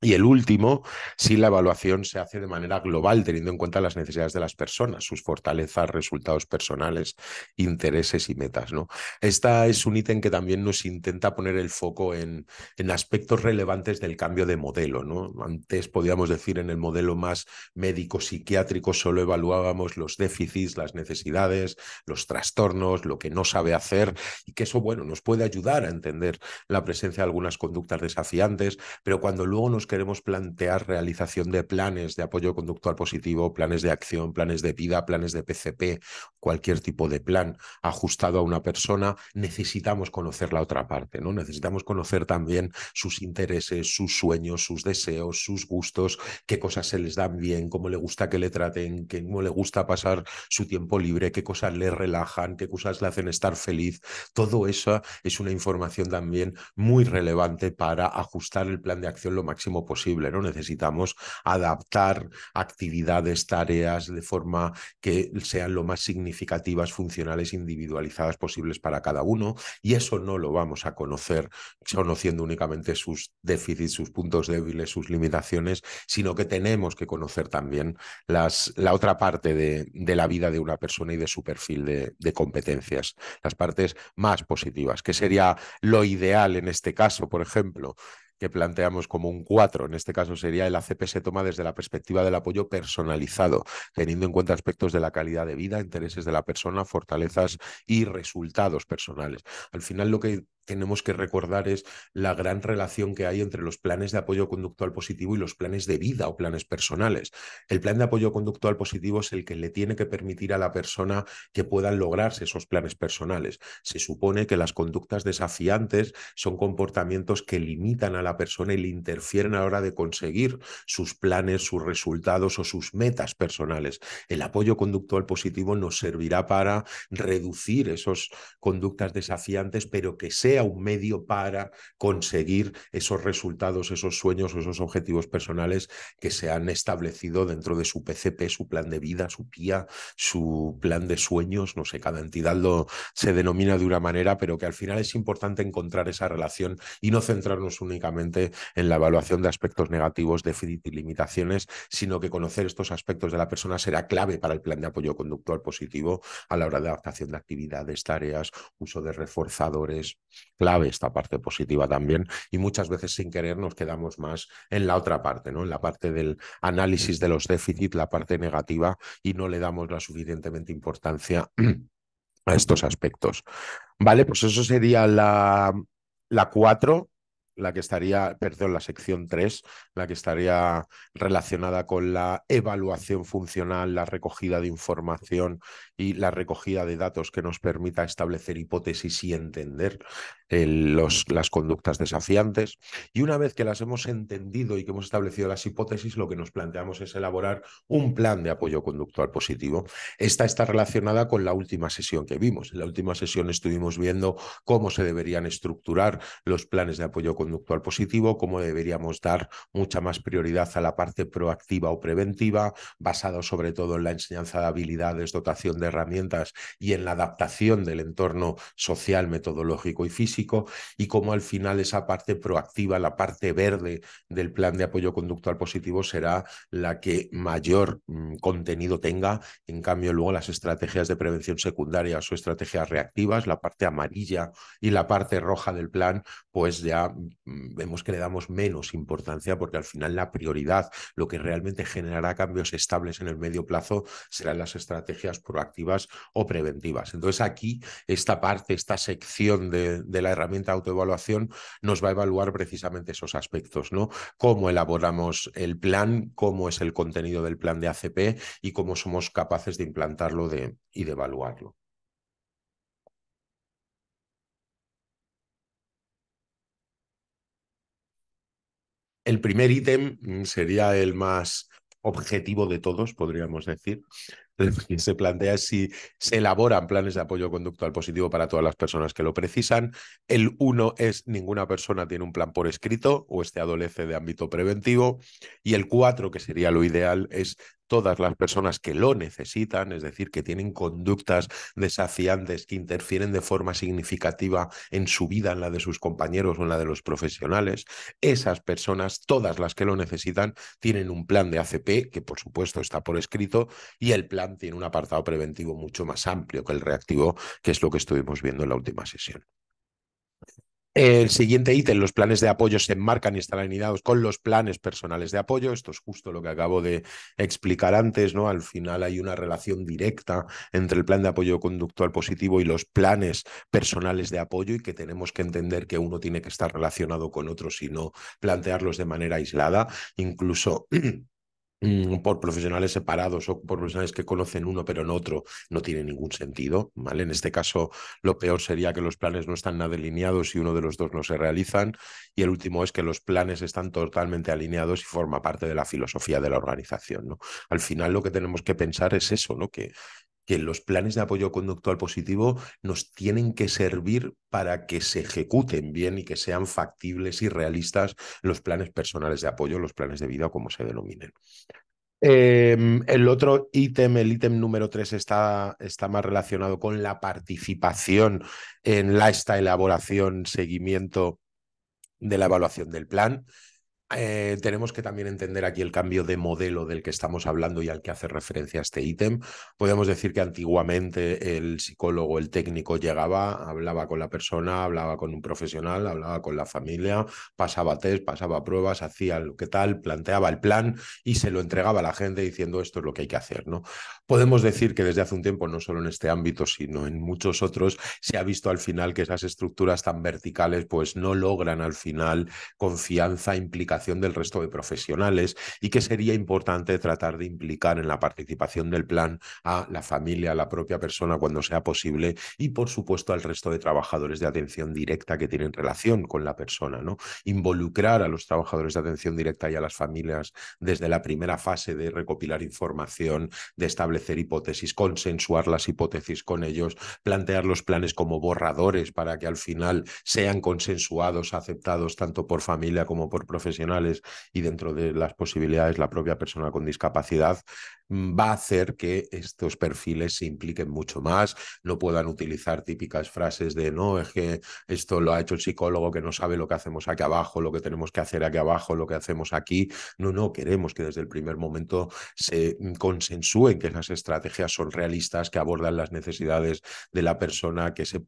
Y el último, si la evaluación se hace de manera global, teniendo en cuenta las necesidades de las personas, sus fortalezas, resultados personales, intereses y metas. ¿no? Esta es un ítem que también nos intenta poner el foco en, en aspectos relevantes del cambio de modelo. ¿no? Antes podíamos decir en el modelo más médico-psiquiátrico solo evaluábamos los déficits, las necesidades, los trastornos, lo que no sabe hacer y que eso bueno, nos puede ayudar a entender la presencia de algunas conductas desafiantes, pero cuando luego nos queremos plantear realización de planes de apoyo conductual positivo, planes de acción, planes de vida, planes de PCP, cualquier tipo de plan ajustado a una persona, necesitamos conocer la otra parte, ¿no? Necesitamos conocer también sus intereses, sus sueños, sus deseos, sus gustos, qué cosas se les dan bien, cómo le gusta que le traten, cómo le gusta pasar su tiempo libre, qué cosas le relajan, qué cosas le hacen estar feliz. Todo eso es una información también muy relevante para ajustar el plan de acción lo máximo posible, ¿no? Necesitamos adaptar actividades, tareas de forma que sean lo más significativas, funcionales, individualizadas posibles para cada uno y eso no lo vamos a conocer conociendo únicamente sus déficits, sus puntos débiles, sus limitaciones, sino que tenemos que conocer también las, la otra parte de, la vida de una persona y de su perfil de, de competencias, las partes más positivas, que sería lo ideal en este caso, por ejemplo, que planteamos como un 4, en este caso sería el ACP se toma desde la perspectiva del apoyo personalizado, teniendo en cuenta aspectos de la calidad de vida, intereses de la persona, fortalezas y resultados personales. Al final lo que tenemos que recordar es la gran relación que hay entre los planes de apoyo conductual positivo y los planes de vida o planes personales. El plan de apoyo conductual positivo es el que le tiene que permitir a la persona que puedan lograrse esos planes personales. Se supone que las conductas desafiantes son comportamientos que limitan a la persona y le interfieren a la hora de conseguir sus planes, sus resultados o sus metas personales. El apoyo conductual positivo nos servirá para reducir esas conductas desafiantes, pero que sea un medio para conseguir esos resultados, esos sueños, esos objetivos personales que se han establecido dentro de su PCP, su plan de vida, su PIA, su plan de sueños, no sé, cada entidad lo se denomina de una manera, pero que al final es importante encontrar esa relación y no centrarnos únicamente en la evaluación de aspectos negativos, déficit y limitaciones, sino que conocer estos aspectos de la persona será clave para el plan de apoyo conductual positivo a la hora de adaptación de actividades, tareas, uso de reforzadores, clave esta parte positiva también y muchas veces sin querer nos quedamos más en la otra parte, ¿no? En la parte del análisis de los déficits, la parte negativa y no le damos la suficientemente importancia a estos aspectos. Vale, pues eso sería la la la, la que estaría, perdón, la sección tres, la que estaría relacionada con la evaluación funcional, la recogida de información y la recogida de datos que nos permita establecer hipótesis y entender las conductas desafiantes. Y una vez que las hemos entendido y que hemos establecido las hipótesis, lo que nos planteamos es elaborar un plan de apoyo conductual positivo. Esta está relacionada con la última sesión que vimos. En la última sesión estuvimos viendo cómo se deberían estructurar los planes de apoyo conductual positivo, cómo deberíamos dar mucha más prioridad a la parte proactiva o preventiva, basado sobre todo en la enseñanza de habilidades, dotación de herramientas y en la adaptación del entorno social, metodológico y físico y cómo al final esa parte proactiva, la parte verde del plan de apoyo conductual positivo será la que mayor mm, contenido tenga. En cambio, luego las estrategias de prevención secundaria o estrategias reactivas, la parte amarilla y la parte roja del plan, pues ya mm, vemos que le damos menos importancia porque al final la prioridad, lo que realmente generará cambios estables en el medio plazo, serán las estrategias proactivas o preventivas. Entonces aquí esta parte, esta sección de la herramienta autoevaluación nos va a evaluar precisamente esos aspectos, ¿no? Cómo elaboramos el plan, cómo es el contenido del plan de ACP y cómo somos capaces de implantarlo y de evaluarlo. El primer ítem mm, sería el más objetivo de todos, podríamos decir, se plantea si se elaboran planes de apoyo conductual positivo para todas las personas que lo precisan. El uno es ninguna persona tiene un plan por escrito o este adolece de ámbito preventivo. Y el cuatro, que sería lo ideal, es todas las personas que lo necesitan, es decir, que tienen conductas desafiantes que interfieren de forma significativa en su vida, en la de sus compañeros o en la de los profesionales, esas personas, todas las que lo necesitan, tienen un plan de ACP, que por supuesto está por escrito, y el plan tiene un apartado preventivo mucho más amplio que el reactivo, que es lo que estuvimos viendo en la última sesión. El siguiente ítem, los planes de apoyo se enmarcan y están alineados con los planes personales de apoyo. Esto es justo lo que acabo de explicar antes, ¿no? Al final hay una relación directa entre el plan de apoyo conductual positivo y los planes personales de apoyo y que tenemos que entender que uno tiene que estar relacionado con otro, sino no plantearlos de manera aislada. Incluso Mm, por profesionales separados o por profesionales que conocen uno pero en otro no tiene ningún sentido, ¿vale? En este caso lo peor sería que los planes no están nada alineados y uno de los dos no se realizan y el último es que los planes están totalmente alineados y forma parte de la filosofía de la organización, ¿no? Al final lo que tenemos que pensar es eso, ¿no? Que que los planes de apoyo conductual positivo nos tienen que servir para que se ejecuten bien y que sean factibles y realistas los planes personales de apoyo, los planes de vida como se denominen. Em, el otro ítem, el ítem número tres, está, está, más relacionado con la participación en la, esta elaboración, seguimiento de la evaluación del plan. Eh, tenemos que también entender aquí el cambio de modelo del que estamos hablando y al que hace referencia este ítem. Podemos decir que antiguamente el psicólogo, el técnico llegaba, hablaba con la persona, hablaba con un profesional, hablaba con la familia, pasaba test, pasaba pruebas, hacía lo que tal, planteaba el plan y se lo entregaba a la gente diciendo esto es lo que hay que hacer. ¿no? Podemos decir que desde hace un tiempo, no solo en este ámbito, sino en muchos otros, se ha visto al final que esas estructuras tan verticales pues no logran al final confianza, implicación del resto de profesionales y que sería importante tratar de implicar en la participación del plan a la familia, a la propia persona cuando sea posible y por supuesto al resto de trabajadores de atención directa que tienen relación con la persona, ¿no? Involucrar a los trabajadores de atención directa y a las familias desde la primera fase de recopilar información, de establecer hipótesis, consensuar las hipótesis con ellos, plantear los planes como borradores para que al final sean consensuados, aceptados tanto por familia como por profesionales y dentro de las posibilidades la propia persona con discapacidad Mm, va a hacer que estos perfiles se impliquen mucho más, no puedan utilizar típicas frases de no, es que esto lo ha hecho el psicólogo que no sabe lo que hacemos aquí abajo, lo que tenemos que hacer aquí abajo, lo que hacemos aquí. No, no, queremos que desde el primer momento se mm, consensúen que esas estrategias son realistas, que abordan las necesidades de la persona, que se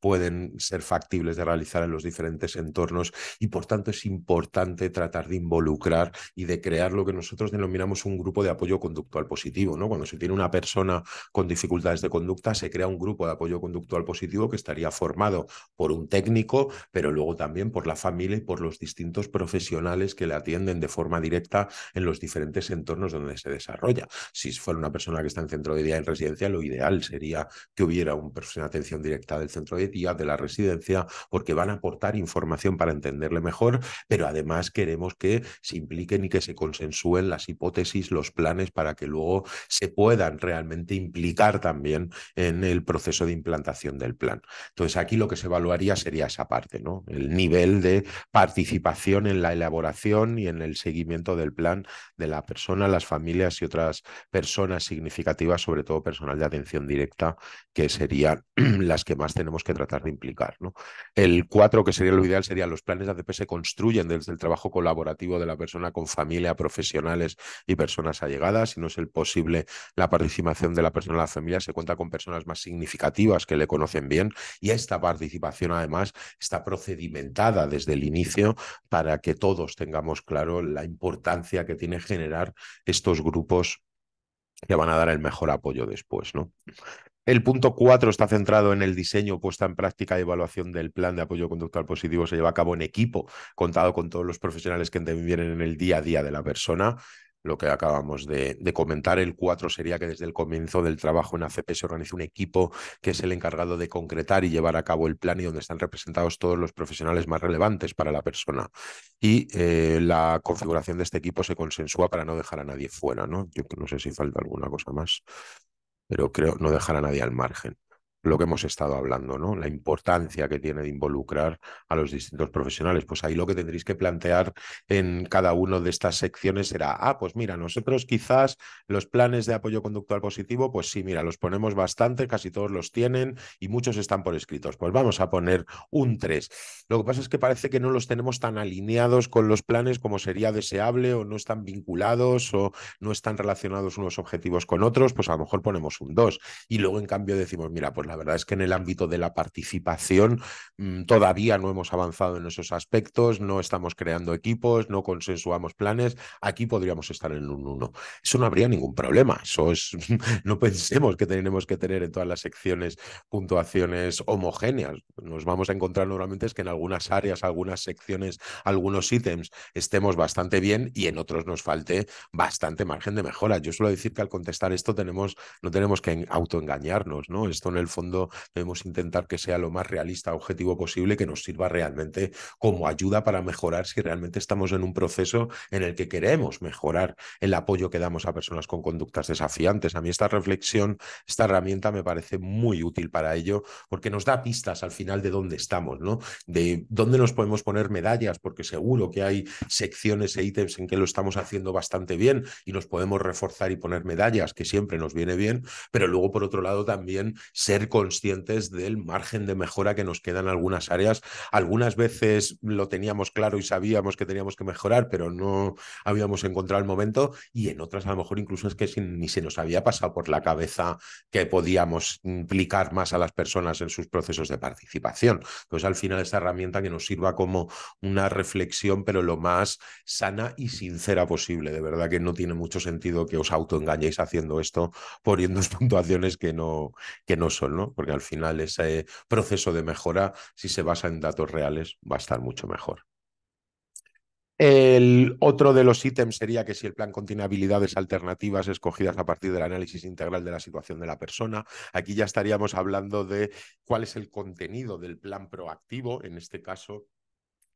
pueden ser factibles de realizar en los diferentes entornos y por tanto es importante tratar de involucrar y de crear lo que nosotros denominamos un grupo de apoyo conductual positivo, ¿no? Cuando se tiene una persona con dificultades de conducta, se crea un grupo de apoyo conductual positivo que estaría formado por un técnico, pero luego también por la familia y por los distintos profesionales que le atienden de forma directa en los diferentes entornos donde se desarrolla. Si fuera una persona que está en centro de día en residencia, lo ideal sería que hubiera un atención directa del centro de día, de la residencia, porque van a aportar información para entenderle mejor, pero además queremos que se impliquen y que se consensúen las hipótesis, los planes para que luego se puedan realmente implicar también en el proceso de implantación del plan. Entonces, aquí lo que se evaluaría sería esa parte, ¿no? El nivel de participación en la elaboración y en el seguimiento del plan de la persona, las familias y otras personas significativas, sobre todo personal de atención directa, que serían las que más tenemos que tratar de implicar. ¿no? El cuatro, que sería lo ideal, sería los planes de ACP se construyen desde el trabajo colaborativo de la persona con familia, profesionales y personas allegadas, y no se el posible la participación de la persona en la familia, se cuenta con personas más significativas que le conocen bien y esta participación además está procedimentada desde el inicio para que todos tengamos claro la importancia que tiene generar estos grupos que van a dar el mejor apoyo después, ¿no? El punto cuatro está centrado en el diseño, puesta en práctica y evaluación del plan de apoyo conductual positivo. Se lleva a cabo en equipo, contado con todos los profesionales que intervienen en el día a día de la persona lo que acabamos de, comentar. El 4 sería que desde el comienzo del trabajo en ACP se organiza un equipo que es el encargado de concretar y llevar a cabo el plan y donde están representados todos los profesionales más relevantes para la persona. Y eh, la configuración de este equipo se consensúa para no dejar a nadie fuera, ¿no? Yo no sé si falta alguna cosa más, pero creo no dejar a nadie al margen lo que hemos estado hablando, ¿no? La importancia que tiene de involucrar a los distintos profesionales. Pues ahí lo que tendréis que plantear en cada una de estas secciones será, ah, pues mira, nosotros quizás los planes de apoyo conductual positivo, pues sí, mira, los ponemos bastante, casi todos los tienen y muchos están por escritos. Pues vamos a poner un 3. Lo que pasa es que parece que no los tenemos tan alineados con los planes como sería deseable o no están vinculados o no están relacionados unos objetivos con otros, pues a lo mejor ponemos un 2 y luego en cambio decimos, mira, pues la verdad es que en el ámbito de la participación mm, todavía no hemos avanzado en esos aspectos, no estamos creando equipos, no consensuamos planes, aquí podríamos estar en un uno Eso no habría ningún problema, eso es, no pensemos que tenemos que tener en todas las secciones puntuaciones homogéneas, nos vamos a encontrar normalmente es que en algunas áreas, algunas secciones, algunos ítems estemos bastante bien y en otros nos falte bastante margen de mejora. Yo suelo decir que al contestar esto tenemos, no tenemos que autoengañarnos, ¿no? Esto en el debemos intentar que sea lo más realista, objetivo posible, que nos sirva realmente como ayuda para mejorar si realmente estamos en un proceso en el que queremos mejorar el apoyo que damos a personas con conductas desafiantes. A mí esta reflexión, esta herramienta me parece muy útil para ello porque nos da pistas al final de dónde estamos, ¿no? De dónde nos podemos poner medallas, porque seguro que hay secciones e ítems en que lo estamos haciendo bastante bien y nos podemos reforzar y poner medallas, que siempre nos viene bien, pero luego por otro lado también ser conscientes del margen de mejora que nos quedan algunas áreas. Algunas veces lo teníamos claro y sabíamos que teníamos que mejorar, pero no habíamos encontrado el momento y en otras a lo mejor incluso es que ni se nos había pasado por la cabeza que podíamos implicar más a las personas en sus procesos de participación. Entonces al final esta herramienta que nos sirva como una reflexión, pero lo más sana y sincera posible. De verdad que no tiene mucho sentido que os autoengañéis haciendo esto, poniendo puntuaciones que no, que no son. Porque al final ese proceso de mejora, si se basa en datos reales, va a estar mucho mejor. El otro de los ítems sería que si el plan contiene habilidades alternativas escogidas a partir del análisis integral de la situación de la persona, aquí ya estaríamos hablando de cuál es el contenido del plan proactivo, en este caso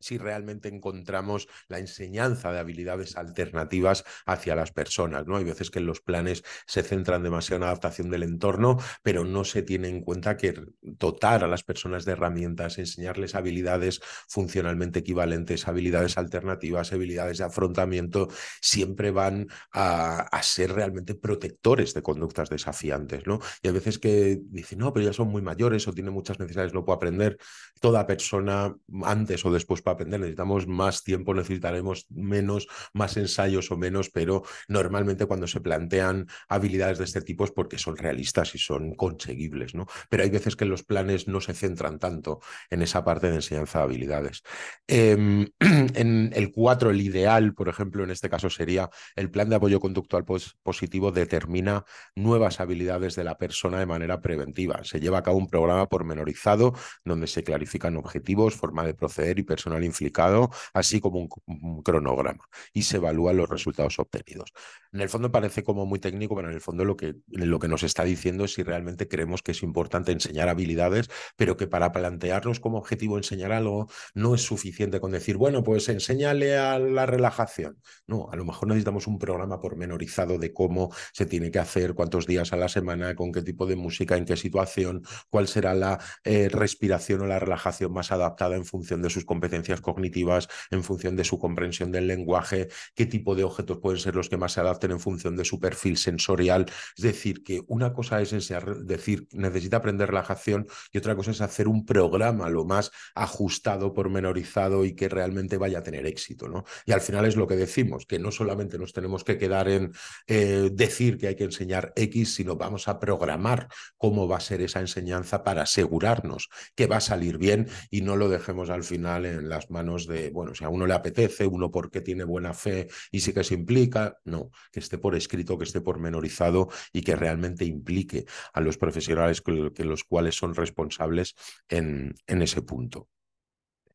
si realmente encontramos la enseñanza de habilidades alternativas hacia las personas. ¿no? Hay veces que los planes se centran demasiado en adaptación del entorno, pero no se tiene en cuenta que dotar a las personas de herramientas, enseñarles habilidades funcionalmente equivalentes, habilidades alternativas, habilidades de afrontamiento, siempre van a, ser realmente protectores de conductas desafiantes. ¿no? Y hay veces que dicen, no, pero ya son muy mayores o tienen muchas necesidades, no puedo aprender. Toda persona antes o después aprender, necesitamos más tiempo, necesitaremos menos, más ensayos o menos, pero normalmente cuando se plantean habilidades de este tipo es porque son realistas y son conseguibles, ¿no? Pero hay veces que los planes no se centran tanto en esa parte de enseñanza de habilidades. Em, en el 4, el ideal, por ejemplo, en este caso sería el plan de apoyo conductual positivo determina nuevas habilidades de la persona de manera preventiva. Se lleva a cabo un programa pormenorizado donde se clarifican objetivos, forma de proceder y personas implicado, así como un, cronograma, y se evalúan los resultados obtenidos. En el fondo parece como muy técnico, pero en el fondo lo que, lo que nos está diciendo es si realmente creemos que es importante enseñar habilidades, pero que para plantearnos como objetivo enseñar algo no es suficiente con decir, bueno, pues enséñale a la relajación. No, a lo mejor necesitamos un programa pormenorizado de cómo se tiene que hacer, cuántos días a la semana, con qué tipo de música, en qué situación, cuál será la eh, respiración o la relajación más adaptada en función de sus competencias cognitivas, en función de su comprensión del lenguaje, qué tipo de objetos pueden ser los que más se adapten en función de su perfil sensorial. Es decir, que una cosa es enseñar, decir, necesita aprender relajación y otra cosa es hacer un programa lo más ajustado, pormenorizado y que realmente vaya a tener éxito. ¿no? Y al final es lo que decimos, que no solamente nos tenemos que quedar en eh, decir que hay que enseñar X, sino vamos a programar cómo va a ser esa enseñanza para asegurarnos que va a salir bien y no lo dejemos al final en la las manos de, bueno, o a uno le apetece, uno porque tiene buena fe y sí que se implica, no, que esté por escrito, que esté pormenorizado y que realmente implique a los profesionales que, los cuales son responsables en, en ese punto.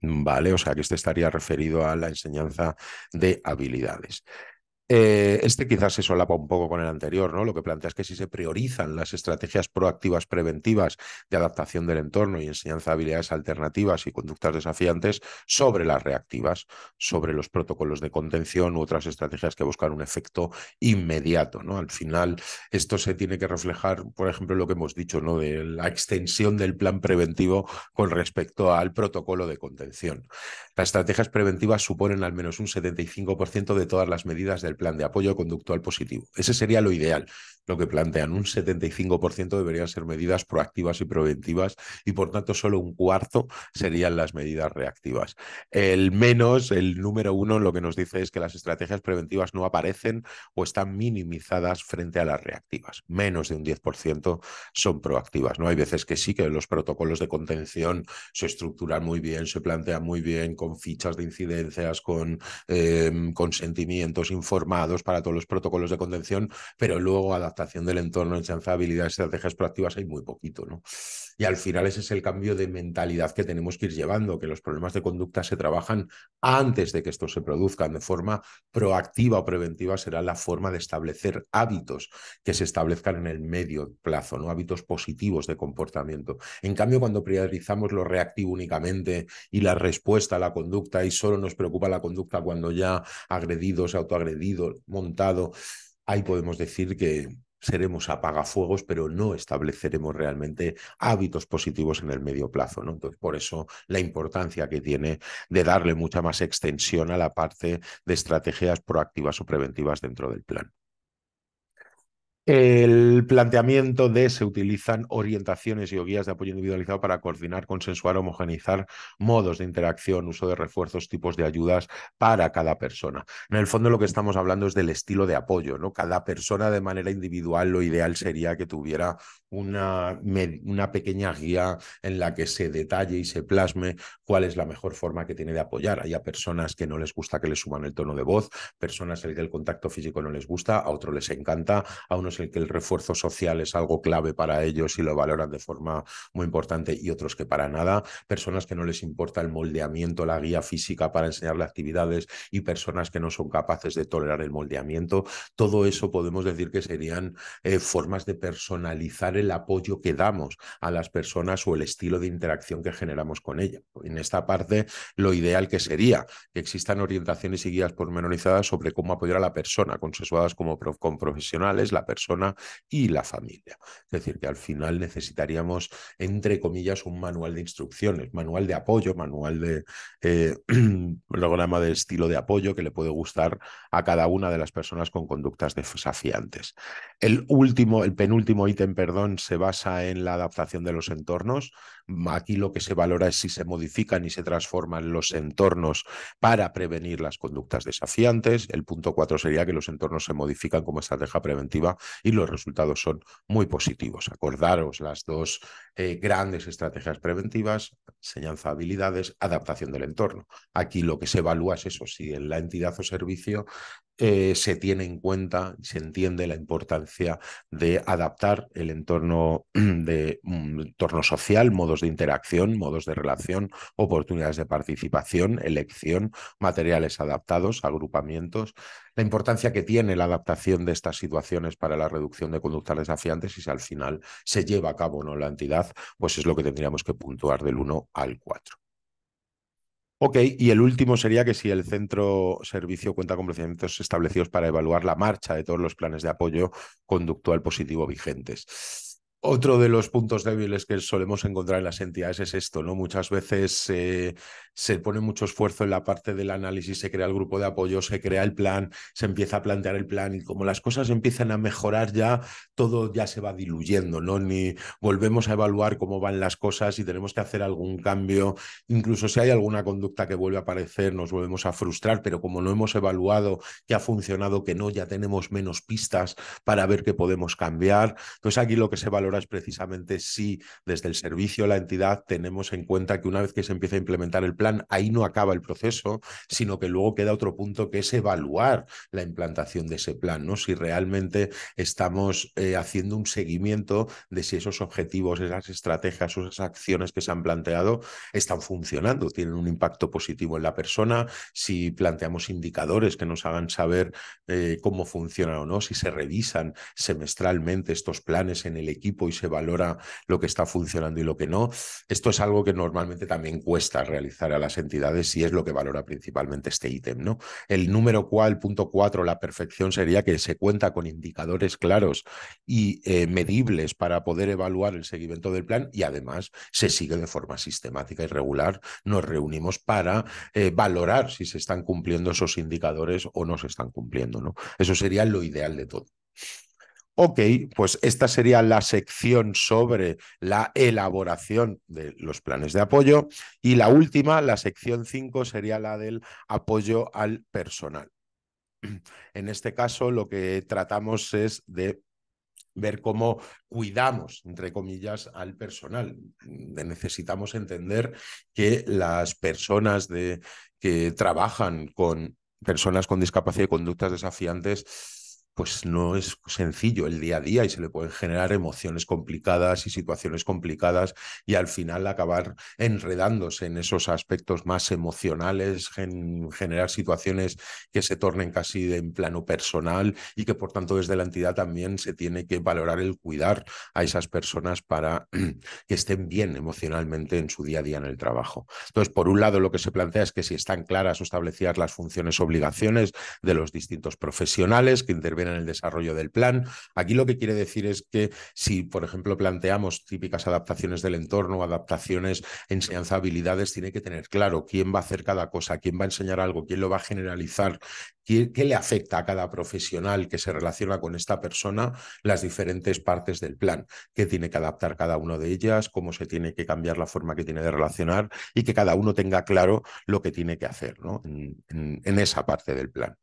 ¿Vale? O sea, que este estaría referido a la enseñanza de habilidades. Eh, este quizás se solapa un poco con el anterior, ¿no? Lo que plantea es que si se priorizan las estrategias proactivas preventivas de adaptación del entorno y enseñanza de habilidades alternativas y conductas desafiantes sobre las reactivas, sobre los protocolos de contención u otras estrategias que buscan un efecto inmediato, ¿no? Al final, esto se tiene que reflejar, por ejemplo, lo que hemos dicho, ¿no? De la extensión del plan preventivo con respecto al protocolo de contención. Las estrategias preventivas suponen al menos un 75% de todas las medidas del plan de apoyo conductual positivo. Ese sería lo ideal lo que plantean, un 75% deberían ser medidas proactivas y preventivas y por tanto solo un cuarto serían las medidas reactivas. El menos, el número uno, lo que nos dice es que las estrategias preventivas no aparecen o están minimizadas frente a las reactivas. Menos de un 10% son proactivas. ¿no? Hay veces que sí, que los protocolos de contención se estructuran muy bien, se plantean muy bien con fichas de incidencias, con eh, consentimientos informados para todos los protocolos de contención, pero luego adaptar del entorno, enseñanza, estrategias proactivas, hay muy poquito, ¿no? Y al final ese es el cambio de mentalidad que tenemos que ir llevando, que los problemas de conducta se trabajan antes de que estos se produzcan de forma proactiva o preventiva, será la forma de establecer hábitos que se establezcan en el medio plazo, ¿no? Hábitos positivos de comportamiento. En cambio, cuando priorizamos lo reactivo únicamente y la respuesta a la conducta y solo nos preocupa la conducta cuando ya agredidos, autoagredido, montado, ahí podemos decir que, seremos apagafuegos, pero no estableceremos realmente hábitos positivos en el medio plazo. Entonces, por eso la importancia que tiene de darle mucha más extensión a la parte de estrategias proactivas o preventivas dentro del plan. El planteamiento de se utilizan orientaciones y o guías de apoyo individualizado para coordinar, consensuar, homogenizar modos de interacción, uso de refuerzos, tipos de ayudas para cada persona. En el fondo lo que estamos hablando es del estilo de apoyo, ¿no? Cada persona de manera individual lo ideal sería que tuviera una, una pequeña guía en la que se detalle y se plasme cuál es la mejor forma que tiene de apoyar. Hay a personas que no les gusta que les suman el tono de voz, personas en que el contacto físico no les gusta, a otros les encanta, a unos que el refuerzo social es algo clave para ellos y lo valoran de forma muy importante y otros que para nada, personas que no les importa el moldeamiento, la guía física para enseñarle actividades y personas que no son capaces de tolerar el moldeamiento. Todo eso podemos decir que serían eh, formas de personalizar el apoyo que damos a las personas o el estilo de interacción que generamos con ellas En esta parte, lo ideal que sería que existan orientaciones y guías pormenorizadas sobre cómo apoyar a la persona, consensuadas como con profesionales, la persona persona y la familia. Es decir, que al final necesitaríamos, entre comillas, un manual de instrucciones, manual de apoyo, manual de programa eh, de estilo de apoyo que le puede gustar a cada una de las personas con conductas desafiantes. El último, el penúltimo ítem, perdón, se basa en la adaptación de los entornos. Aquí lo que se valora es si se modifican y se transforman los entornos para prevenir las conductas desafiantes. El punto cuatro sería que los entornos se modifican como estrategia preventiva y los resultados son muy positivos. Acordaros las dos eh, grandes estrategias preventivas, enseñanza, habilidades, adaptación del entorno. Aquí lo que se evalúa es eso, si en la entidad o servicio eh, se tiene en cuenta se entiende la importancia de adaptar el entorno, de, mm, entorno social, modos de interacción, modos de relación, oportunidades de participación, elección, materiales adaptados, agrupamientos, la importancia que tiene la adaptación de estas situaciones para la reducción de conductas desafiantes y si al final se lleva a cabo o no la entidad, pues es lo que tendríamos que puntuar del 1 al 4. Ok, y el último sería que si el centro servicio cuenta con procedimientos establecidos para evaluar la marcha de todos los planes de apoyo conductual positivo vigentes. Otro de los puntos débiles que solemos encontrar en las entidades es esto, ¿no? Muchas veces eh, se pone mucho esfuerzo en la parte del análisis, se crea el grupo de apoyo, se crea el plan, se empieza a plantear el plan y como las cosas empiezan a mejorar ya, todo ya se va diluyendo, ¿no? Ni volvemos a evaluar cómo van las cosas y tenemos que hacer algún cambio, incluso si hay alguna conducta que vuelve a aparecer, nos volvemos a frustrar, pero como no hemos evaluado que ha funcionado, que no, ya tenemos menos pistas para ver qué podemos cambiar. Entonces aquí lo que se valora es precisamente si desde el servicio, la entidad, tenemos en cuenta que una vez que se empieza a implementar el plan, ahí no acaba el proceso, sino que luego queda otro punto que es evaluar la implantación de ese plan, ¿no? Si realmente estamos eh, haciendo un seguimiento de si esos objetivos, esas estrategias, esas acciones que se han planteado están funcionando, tienen un impacto positivo en la persona, si planteamos indicadores que nos hagan saber eh, cómo funciona o no, si se revisan semestralmente estos planes en el equipo y se valora lo que está funcionando y lo que no. Esto es algo que normalmente también cuesta realizar a las entidades si es lo que valora principalmente este ítem. ¿no? El número cual punto cuatro, la perfección sería que se cuenta con indicadores claros y eh, medibles para poder evaluar el seguimiento del plan y además se sigue de forma sistemática y regular. Nos reunimos para eh, valorar si se están cumpliendo esos indicadores o no se están cumpliendo. ¿no? Eso sería lo ideal de todo. Ok, pues esta sería la sección sobre la elaboración de los planes de apoyo y la última, la sección 5, sería la del apoyo al personal. En este caso, lo que tratamos es de ver cómo cuidamos, entre comillas, al personal. Mm, necesitamos entender que las personas de, que trabajan con personas con discapacidad y conductas desafiantes pues no es sencillo el día a día y se le pueden generar emociones complicadas y situaciones complicadas y al final acabar enredándose en esos aspectos más emocionales, generar situaciones que se tornen casi en plano personal y que por tanto desde la entidad también se tiene que valorar el cuidar a esas personas para que estén bien emocionalmente en su día a día en el trabajo. Entonces, por un lado, lo que se plantea es que si están claras o establecidas las funciones, obligaciones de los distintos profesionales que intervienen en el desarrollo del plan. Aquí lo que quiere decir es que si, por ejemplo, planteamos típicas adaptaciones del entorno, adaptaciones, enseñanza, habilidades, tiene que tener claro quién va a hacer cada cosa, quién va a enseñar algo, quién lo va a generalizar, qué le afecta a cada profesional que se relaciona con esta persona, las diferentes partes del plan, qué tiene que adaptar cada uno de ellas, cómo se tiene que cambiar la forma que tiene de relacionar y que cada uno tenga claro lo que tiene que hacer ¿no? en esa parte del plan.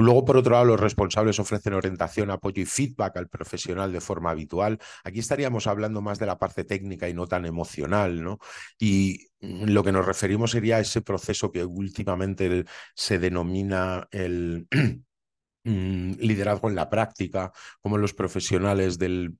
Luego, por otro lado, los responsables ofrecen orientación, apoyo y feedback al profesional de forma habitual. Aquí estaríamos hablando más de la parte técnica y no tan emocional, ¿no? Y mm, lo que nos referimos sería a ese proceso que últimamente se denomina el Mm, liderazgo en la práctica, como los profesionales del,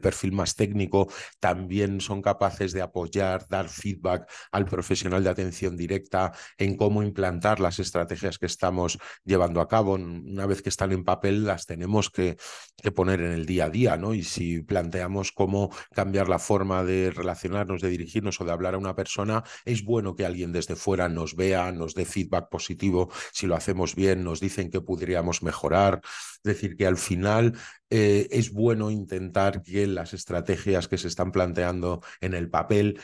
perfil más técnico también son capaces de apoyar, dar feedback al profesional de atención directa en cómo implantar las estrategias que estamos llevando a cabo. Una vez que están en papel, las tenemos que, que poner en el día a día, ¿no? Y si planteamos cómo cambiar la forma de relacionarnos, de dirigirnos o de hablar a una persona, es bueno que alguien desde fuera nos vea, nos dé feedback positivo, si lo hacemos bien, nos dicen que podríamos mejorar. Es decir, que al final eh, es bueno intentar que las estrategias que se están planteando en el papel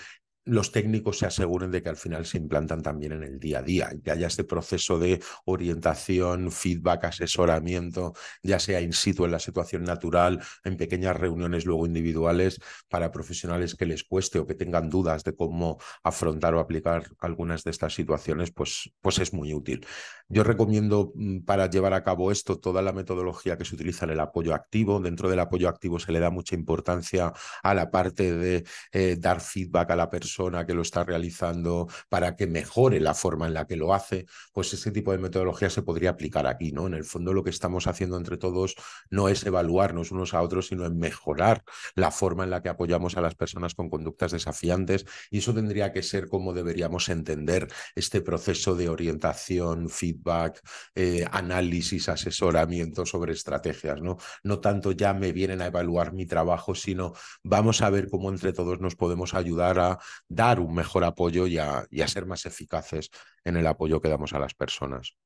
los técnicos se aseguren de que al final se implantan también en el día a día, que haya este proceso de orientación, feedback, asesoramiento, ya sea in situ en la situación natural, en pequeñas reuniones luego individuales para profesionales que les cueste o que tengan dudas de cómo afrontar o aplicar algunas de estas situaciones, pues, pues es muy útil. Yo recomiendo mm, para llevar a cabo esto toda la metodología que se utiliza en el apoyo activo. Dentro del apoyo activo se le da mucha importancia a la parte de eh, dar feedback a la persona que lo está realizando para que mejore la forma en la que lo hace, pues ese tipo de metodología se podría aplicar aquí, ¿no? En el fondo lo que estamos haciendo entre todos no es evaluarnos unos a otros, sino en mejorar la forma en la que apoyamos a las personas con conductas desafiantes y eso tendría que ser como deberíamos entender este proceso de orientación, feedback, eh, análisis, asesoramiento sobre estrategias, ¿no? No tanto ya me vienen a evaluar mi trabajo, sino vamos a ver cómo entre todos nos podemos ayudar a dar un mejor apoyo y a, ser más eficaces en el apoyo que damos a las personas.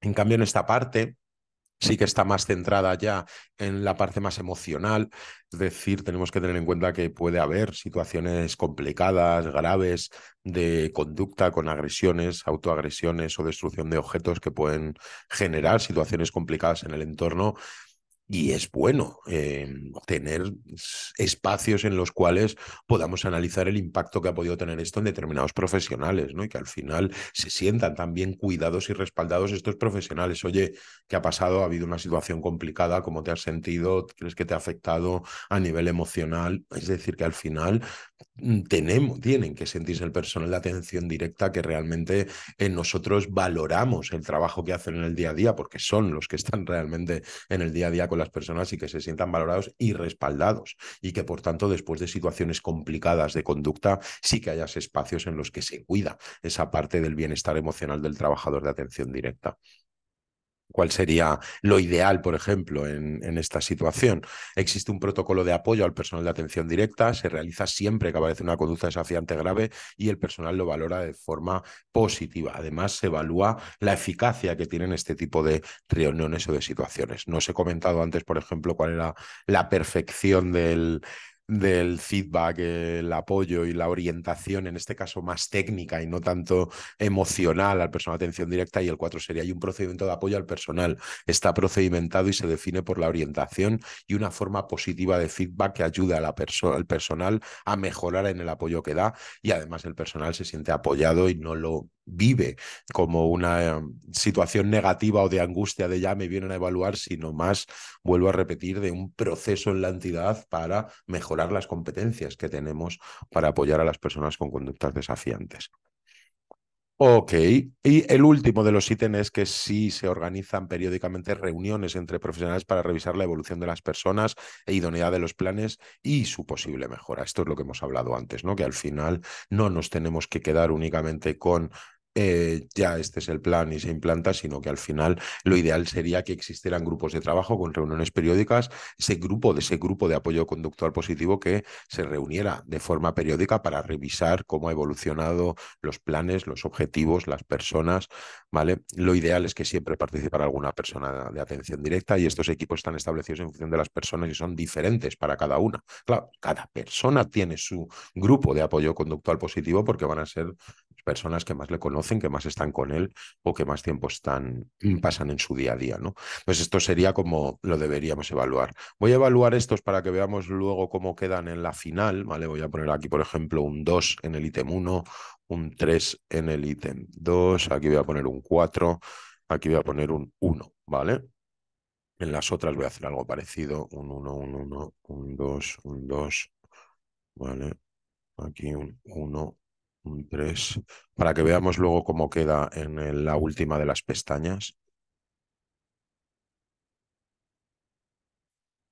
En cambio, en esta parte sí que está más centrada ya en la parte más emocional, es decir, tenemos que tener en cuenta que puede haber situaciones complicadas, graves de conducta con agresiones, autoagresiones o destrucción de objetos que pueden generar situaciones complicadas en el entorno y es bueno eh, tener espacios en los cuales podamos analizar el impacto que ha podido tener esto en determinados profesionales, ¿no? Y que al final se sientan también cuidados y respaldados estos profesionales. Oye, ¿qué ha pasado? ¿Ha habido una situación complicada? ¿Cómo te has sentido? ¿Crees que te ha afectado a nivel emocional? Es decir, que al final Mm, tenemos, tienen que sentirse el personal de atención directa que realmente eh, nosotros valoramos el trabajo que hacen en el día a día, porque son los que están realmente en el día a día con las personas y que se sientan valorados y respaldados. Y que por tanto, después de situaciones complicadas de conducta, sí que hayas espacios en los que se cuida esa parte del bienestar emocional del trabajador de atención directa cuál sería lo ideal, por ejemplo, en, esta situación. Existe un protocolo de apoyo al personal de atención directa, se realiza siempre que aparece una conducta desafiante grave y el personal lo valora de forma positiva. Además, se evalúa la eficacia que tienen este tipo de reuniones o de situaciones. No os he comentado antes, por ejemplo, cuál era la perfección del, del feedback, el apoyo y la orientación, en este caso más técnica y no tanto emocional al personal de atención directa. Y el 4 sería, hay un procedimiento de apoyo al personal. Está procedimentado y se define por la orientación y una forma positiva de feedback que ayuda al personal a mejorar en el apoyo que da y además el personal se siente apoyado y no lo vive como una em, situación negativa o de angustia de ya me vienen a evaluar, sino más, vuelvo a repetir, de un proceso en la entidad para mejorar las competencias que tenemos para apoyar a las personas con conductas desafiantes. Ok, y el último de los ítems es que sí se organizan periódicamente reuniones entre profesionales para revisar la evolución de las personas e idoneidad de los planes y su posible mejora. Esto es lo que hemos hablado antes, ¿no? Que al final no nos tenemos que quedar únicamente con eh, ya este es el plan y se implanta, sino que al final lo ideal sería que existieran grupos de trabajo con reuniones periódicas, ese grupo de ese grupo de apoyo conductual positivo que se reuniera de forma periódica para revisar cómo ha evolucionado los planes, los objetivos, las personas, ¿vale? Lo ideal es que siempre participara alguna persona de atención directa y estos equipos están establecidos en función de las personas y son diferentes para cada una. Claro, cada persona tiene su grupo de apoyo conductual positivo porque van a ser personas que más le conocen, que más están con él o que más tiempo están, mm, pasan en su día a día, ¿no? Pues esto sería como lo deberíamos evaluar. Voy a evaluar estos para que veamos luego cómo quedan en la final, ¿vale? Voy a poner aquí, por ejemplo, un 2 en el ítem 1, un 3 en el ítem 2, aquí voy a poner un 4, aquí voy a poner un 1, ¿vale? En las otras voy a hacer algo parecido, un 1, un 1, un 2, un 2, ¿vale? Aquí un 1, 3. Para que veamos luego cómo queda en la última de las pestañas.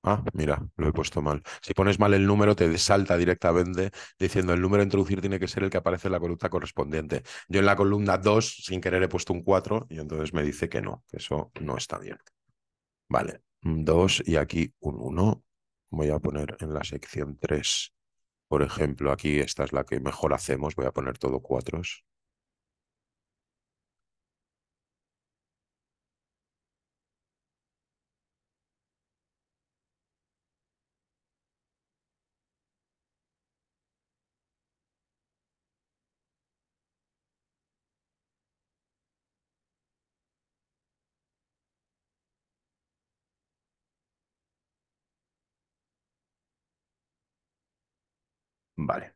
Ah, mira, lo he puesto mal. Si pones mal el número, te salta directamente diciendo el número a introducir tiene que ser el que aparece en la columna correspondiente. Yo en la columna 2, sin querer, he puesto un 4 y entonces me dice que no, que eso no está bien. Vale, 2 y aquí un 1. Voy a poner en la sección 3 por ejemplo, aquí esta es la que mejor hacemos. Voy a poner todo cuatros. Vale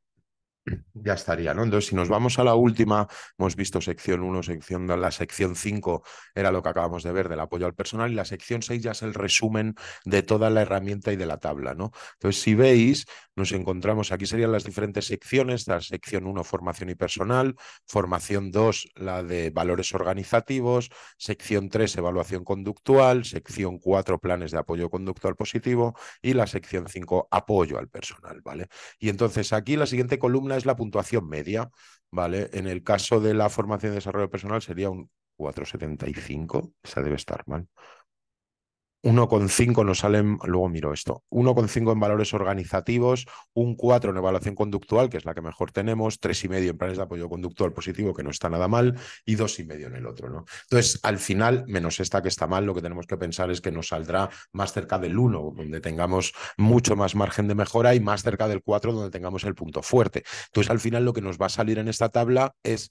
ya estaría, ¿no? Entonces, si nos vamos a la última, hemos visto sección 1, sección 2, la sección 5 era lo que acabamos de ver del apoyo al personal y la sección 6 ya es el resumen de toda la herramienta y de la tabla, ¿no? Entonces, si veis, nos encontramos, aquí serían las diferentes secciones, la sección 1, formación y personal, formación 2, la de valores organizativos, sección 3, evaluación conductual, sección 4, planes de apoyo conductual positivo y la sección 5, apoyo al personal, ¿vale? Y entonces aquí la siguiente columna es la puntuación media, ¿vale? En el caso de la formación y desarrollo personal sería un 4,75, esa debe estar mal. 1,5 nos salen, luego miro esto, 1,5 en valores organizativos, un 4 en evaluación conductual, que es la que mejor tenemos, 3,5 en planes de apoyo conductual positivo, que no está nada mal, y 2,5 en el otro. ¿no? Entonces, al final, menos esta que está mal, lo que tenemos que pensar es que nos saldrá más cerca del 1, donde tengamos mucho más margen de mejora, y más cerca del 4, donde tengamos el punto fuerte. Entonces, al final, lo que nos va a salir en esta tabla es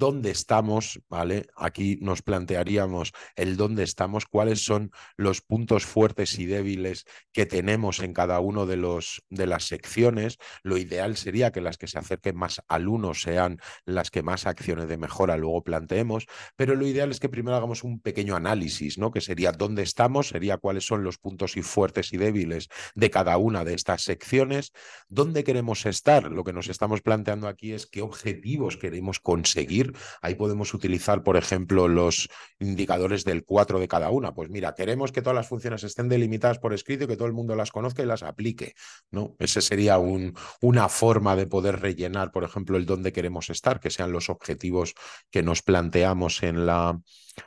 dónde estamos, ¿vale? Aquí nos plantearíamos el dónde estamos, cuáles son los puntos fuertes y débiles que tenemos en cada uno de, los, de las secciones. Lo ideal sería que las que se acerquen más al uno sean las que más acciones de mejora luego planteemos, pero lo ideal es que primero hagamos un pequeño análisis, ¿no? Que sería dónde estamos, sería cuáles son los puntos fuertes y débiles de cada una de estas secciones, dónde queremos estar, lo que nos estamos planteando aquí es qué objetivos queremos conseguir ahí podemos utilizar, por ejemplo, los indicadores del 4 de cada una. Pues mira, queremos que todas las funciones estén delimitadas por escrito y que todo el mundo las conozca y las aplique. ¿no? Ese sería un, una forma de poder rellenar, por ejemplo, el dónde queremos estar, que sean los objetivos que nos planteamos en la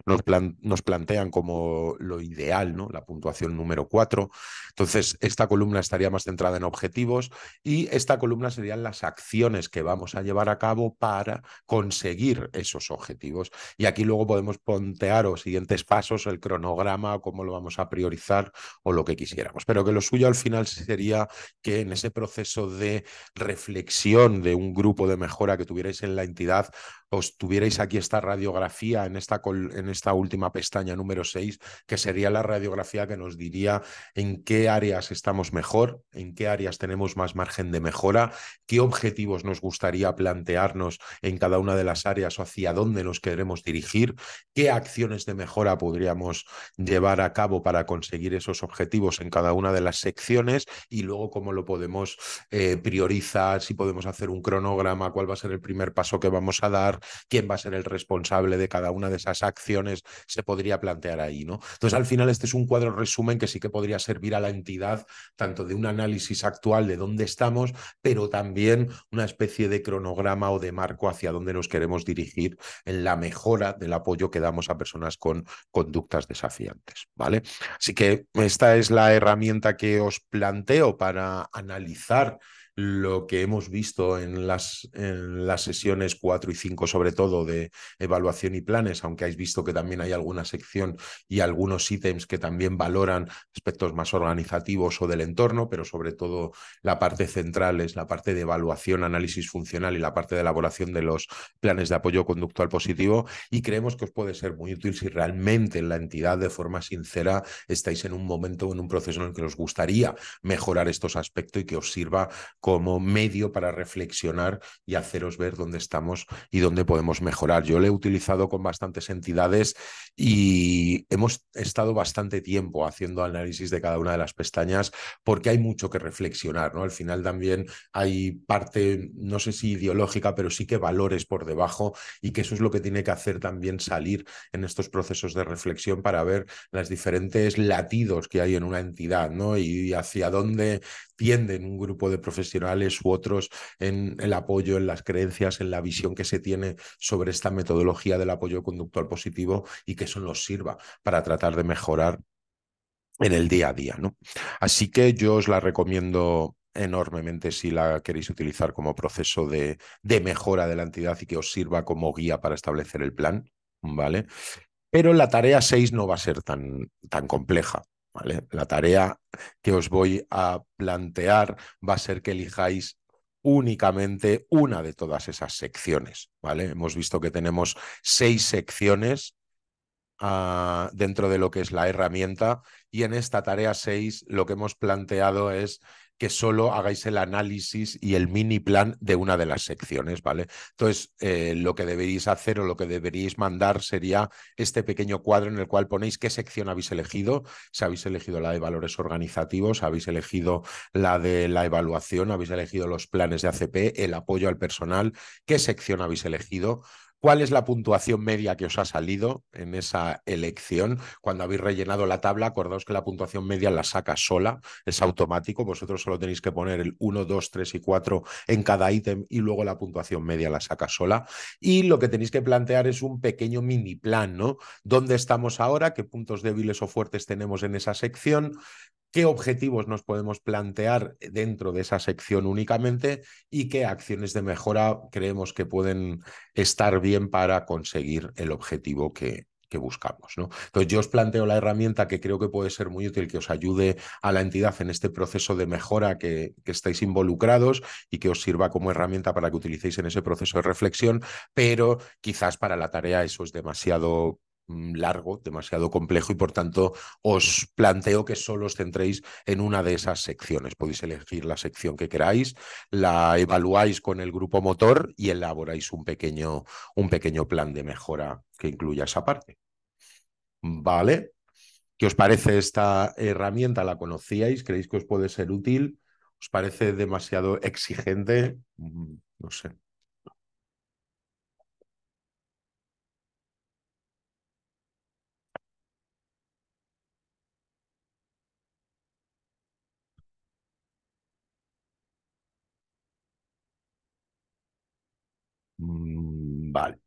nos, plantean como lo ideal, ¿no? la puntuación número 4. Entonces, esta columna estaría más centrada en objetivos y esta columna serían las acciones que vamos a llevar a cabo para conseguir esos objetivos. Y aquí luego podemos pontear los siguientes pasos, el cronograma, cómo lo vamos a priorizar o lo que quisiéramos. Pero que lo suyo al final sería que en ese proceso de reflexión de un grupo de mejora que tuvierais en la entidad, os tuvierais aquí esta radiografía en esta, en esta última pestaña número 6, que sería la radiografía que nos diría en qué áreas estamos mejor, en qué áreas tenemos más margen de mejora, qué objetivos nos gustaría plantearnos en cada una de las áreas o hacia dónde nos queremos dirigir, qué acciones de mejora podríamos llevar a cabo para conseguir esos objetivos en cada una de las secciones y luego cómo lo podemos eh, priorizar, si podemos hacer un cronograma, cuál va a ser el primer paso que vamos a dar, quién va a ser el responsable de cada una de esas acciones, se podría plantear ahí, ¿no? Entonces, al final, este es un cuadro resumen que sí que podría servir a la entidad, tanto de un análisis actual de dónde estamos, pero también una especie de cronograma o de marco hacia dónde nos queremos dirigir en la mejora del apoyo que damos a personas con conductas desafiantes, ¿vale? Así que esta es la herramienta que os planteo para analizar lo que hemos visto en las, en las sesiones 4 y 5, sobre todo de evaluación y planes, aunque habéis visto que también hay alguna sección y algunos ítems que también valoran aspectos más organizativos o del entorno, pero sobre todo la parte central es la parte de evaluación, análisis funcional y la parte de elaboración de los planes de apoyo conductual positivo. Y creemos que os puede ser muy útil si realmente en la entidad, de forma sincera, estáis en un momento, en un proceso en el que os gustaría mejorar estos aspectos y que os sirva como medio para reflexionar y haceros ver dónde estamos y dónde podemos mejorar. Yo lo he utilizado con bastantes entidades y hemos estado bastante tiempo haciendo análisis de cada una de las pestañas porque hay mucho que reflexionar, ¿no? Al final también hay parte, no sé si ideológica, pero sí que valores por debajo y que eso es lo que tiene que hacer también salir en estos procesos de reflexión para ver las diferentes latidos que hay en una entidad, ¿no? Y hacia dónde tienden un grupo de profesionales u otros en el apoyo, en las creencias, en la visión que se tiene sobre esta metodología del apoyo conductual positivo y que eso nos sirva para tratar de mejorar en el día a día. ¿no? Así que yo os la recomiendo enormemente si la queréis utilizar como proceso de, de mejora de la entidad y que os sirva como guía para establecer el plan. ¿Vale? Pero la tarea 6 no va a ser tan, tan compleja. La tarea que os voy a plantear va a ser que elijáis únicamente una de todas esas secciones, ¿vale? Hemos visto que tenemos seis secciones ah, dentro de lo que es la herramienta y en esta tarea seis lo que hemos planteado es que solo hagáis el análisis y el mini plan de una de las secciones, ¿vale? Entonces, eh, lo que deberíais hacer o lo que deberíais mandar sería este pequeño cuadro en el cual ponéis qué sección habéis elegido, si habéis elegido la de valores organizativos, habéis elegido la de la evaluación, habéis elegido los planes de ACP, el apoyo al personal, qué sección habéis elegido, ¿Cuál es la puntuación media que os ha salido en esa elección? Cuando habéis rellenado la tabla, acordaos que la puntuación media la saca sola, es automático, vosotros solo tenéis que poner el 1, 2, 3 y 4 en cada ítem y luego la puntuación media la saca sola. Y lo que tenéis que plantear es un pequeño mini plan, ¿no? ¿Dónde estamos ahora? ¿Qué puntos débiles o fuertes tenemos en esa sección? qué objetivos nos podemos plantear dentro de esa sección únicamente y qué acciones de mejora creemos que pueden estar bien para conseguir el objetivo que, buscamos. ¿no? Entonces, yo os planteo la herramienta que creo que puede ser muy útil, que os ayude a la entidad en este proceso de mejora que, que, estáis involucrados y que os sirva como herramienta para que utilicéis en ese proceso de reflexión, pero quizás para la tarea eso es demasiado Mm, largo, demasiado complejo y por tanto os planteo que solo os centréis en una de esas secciones. Podéis elegir la sección que queráis, la evaluáis con el grupo motor y elaboráis un pequeño, un pequeño plan de mejora que incluya esa parte. ¿Vale? ¿Qué os parece esta herramienta? ¿La conocíais? ¿Creéis que os puede ser útil? ¿Os parece demasiado exigente? Mm, no sé. Vale.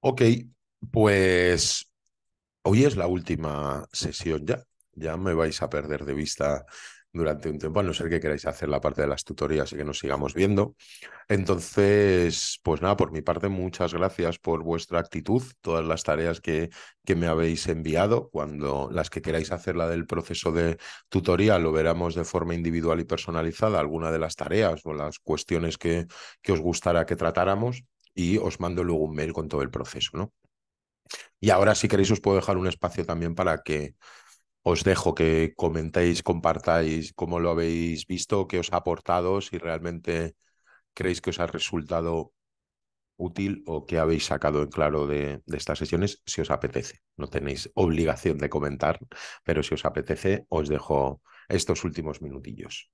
Ok, pues hoy es la última sesión ya. Ya me vais a perder de vista durante un tiempo, a no ser que queráis hacer la parte de las tutorías y que nos sigamos viendo. Entonces, pues nada, por mi parte, muchas gracias por vuestra actitud, todas las tareas que, que me habéis enviado, cuando las que queráis hacer la del proceso de tutoría, lo veremos de forma individual y personalizada, alguna de las tareas o las cuestiones que, os gustará que tratáramos. Y os mando luego un mail con todo el proceso, ¿no? Y ahora, si queréis, os puedo dejar un espacio también para que os dejo que comentéis, compartáis cómo lo habéis visto, qué os ha aportado, si realmente creéis que os ha resultado útil o qué habéis sacado en claro de, de, estas sesiones, si os apetece. No tenéis obligación de comentar, pero si os apetece, os dejo estos últimos minutillos.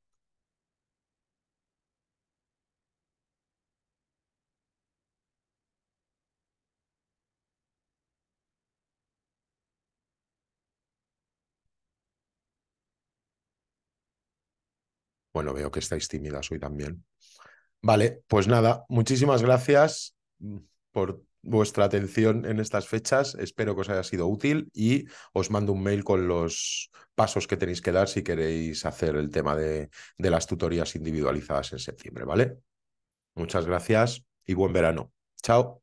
Bueno, veo que estáis tímidas hoy también. Vale, pues nada, muchísimas gracias mm, por vuestra atención en estas fechas. Espero que os haya sido útil y os mando un mail con los pasos que tenéis que dar si queréis hacer el tema de, de las tutorías individualizadas en septiembre, ¿vale? Muchas gracias y buen verano. Chao.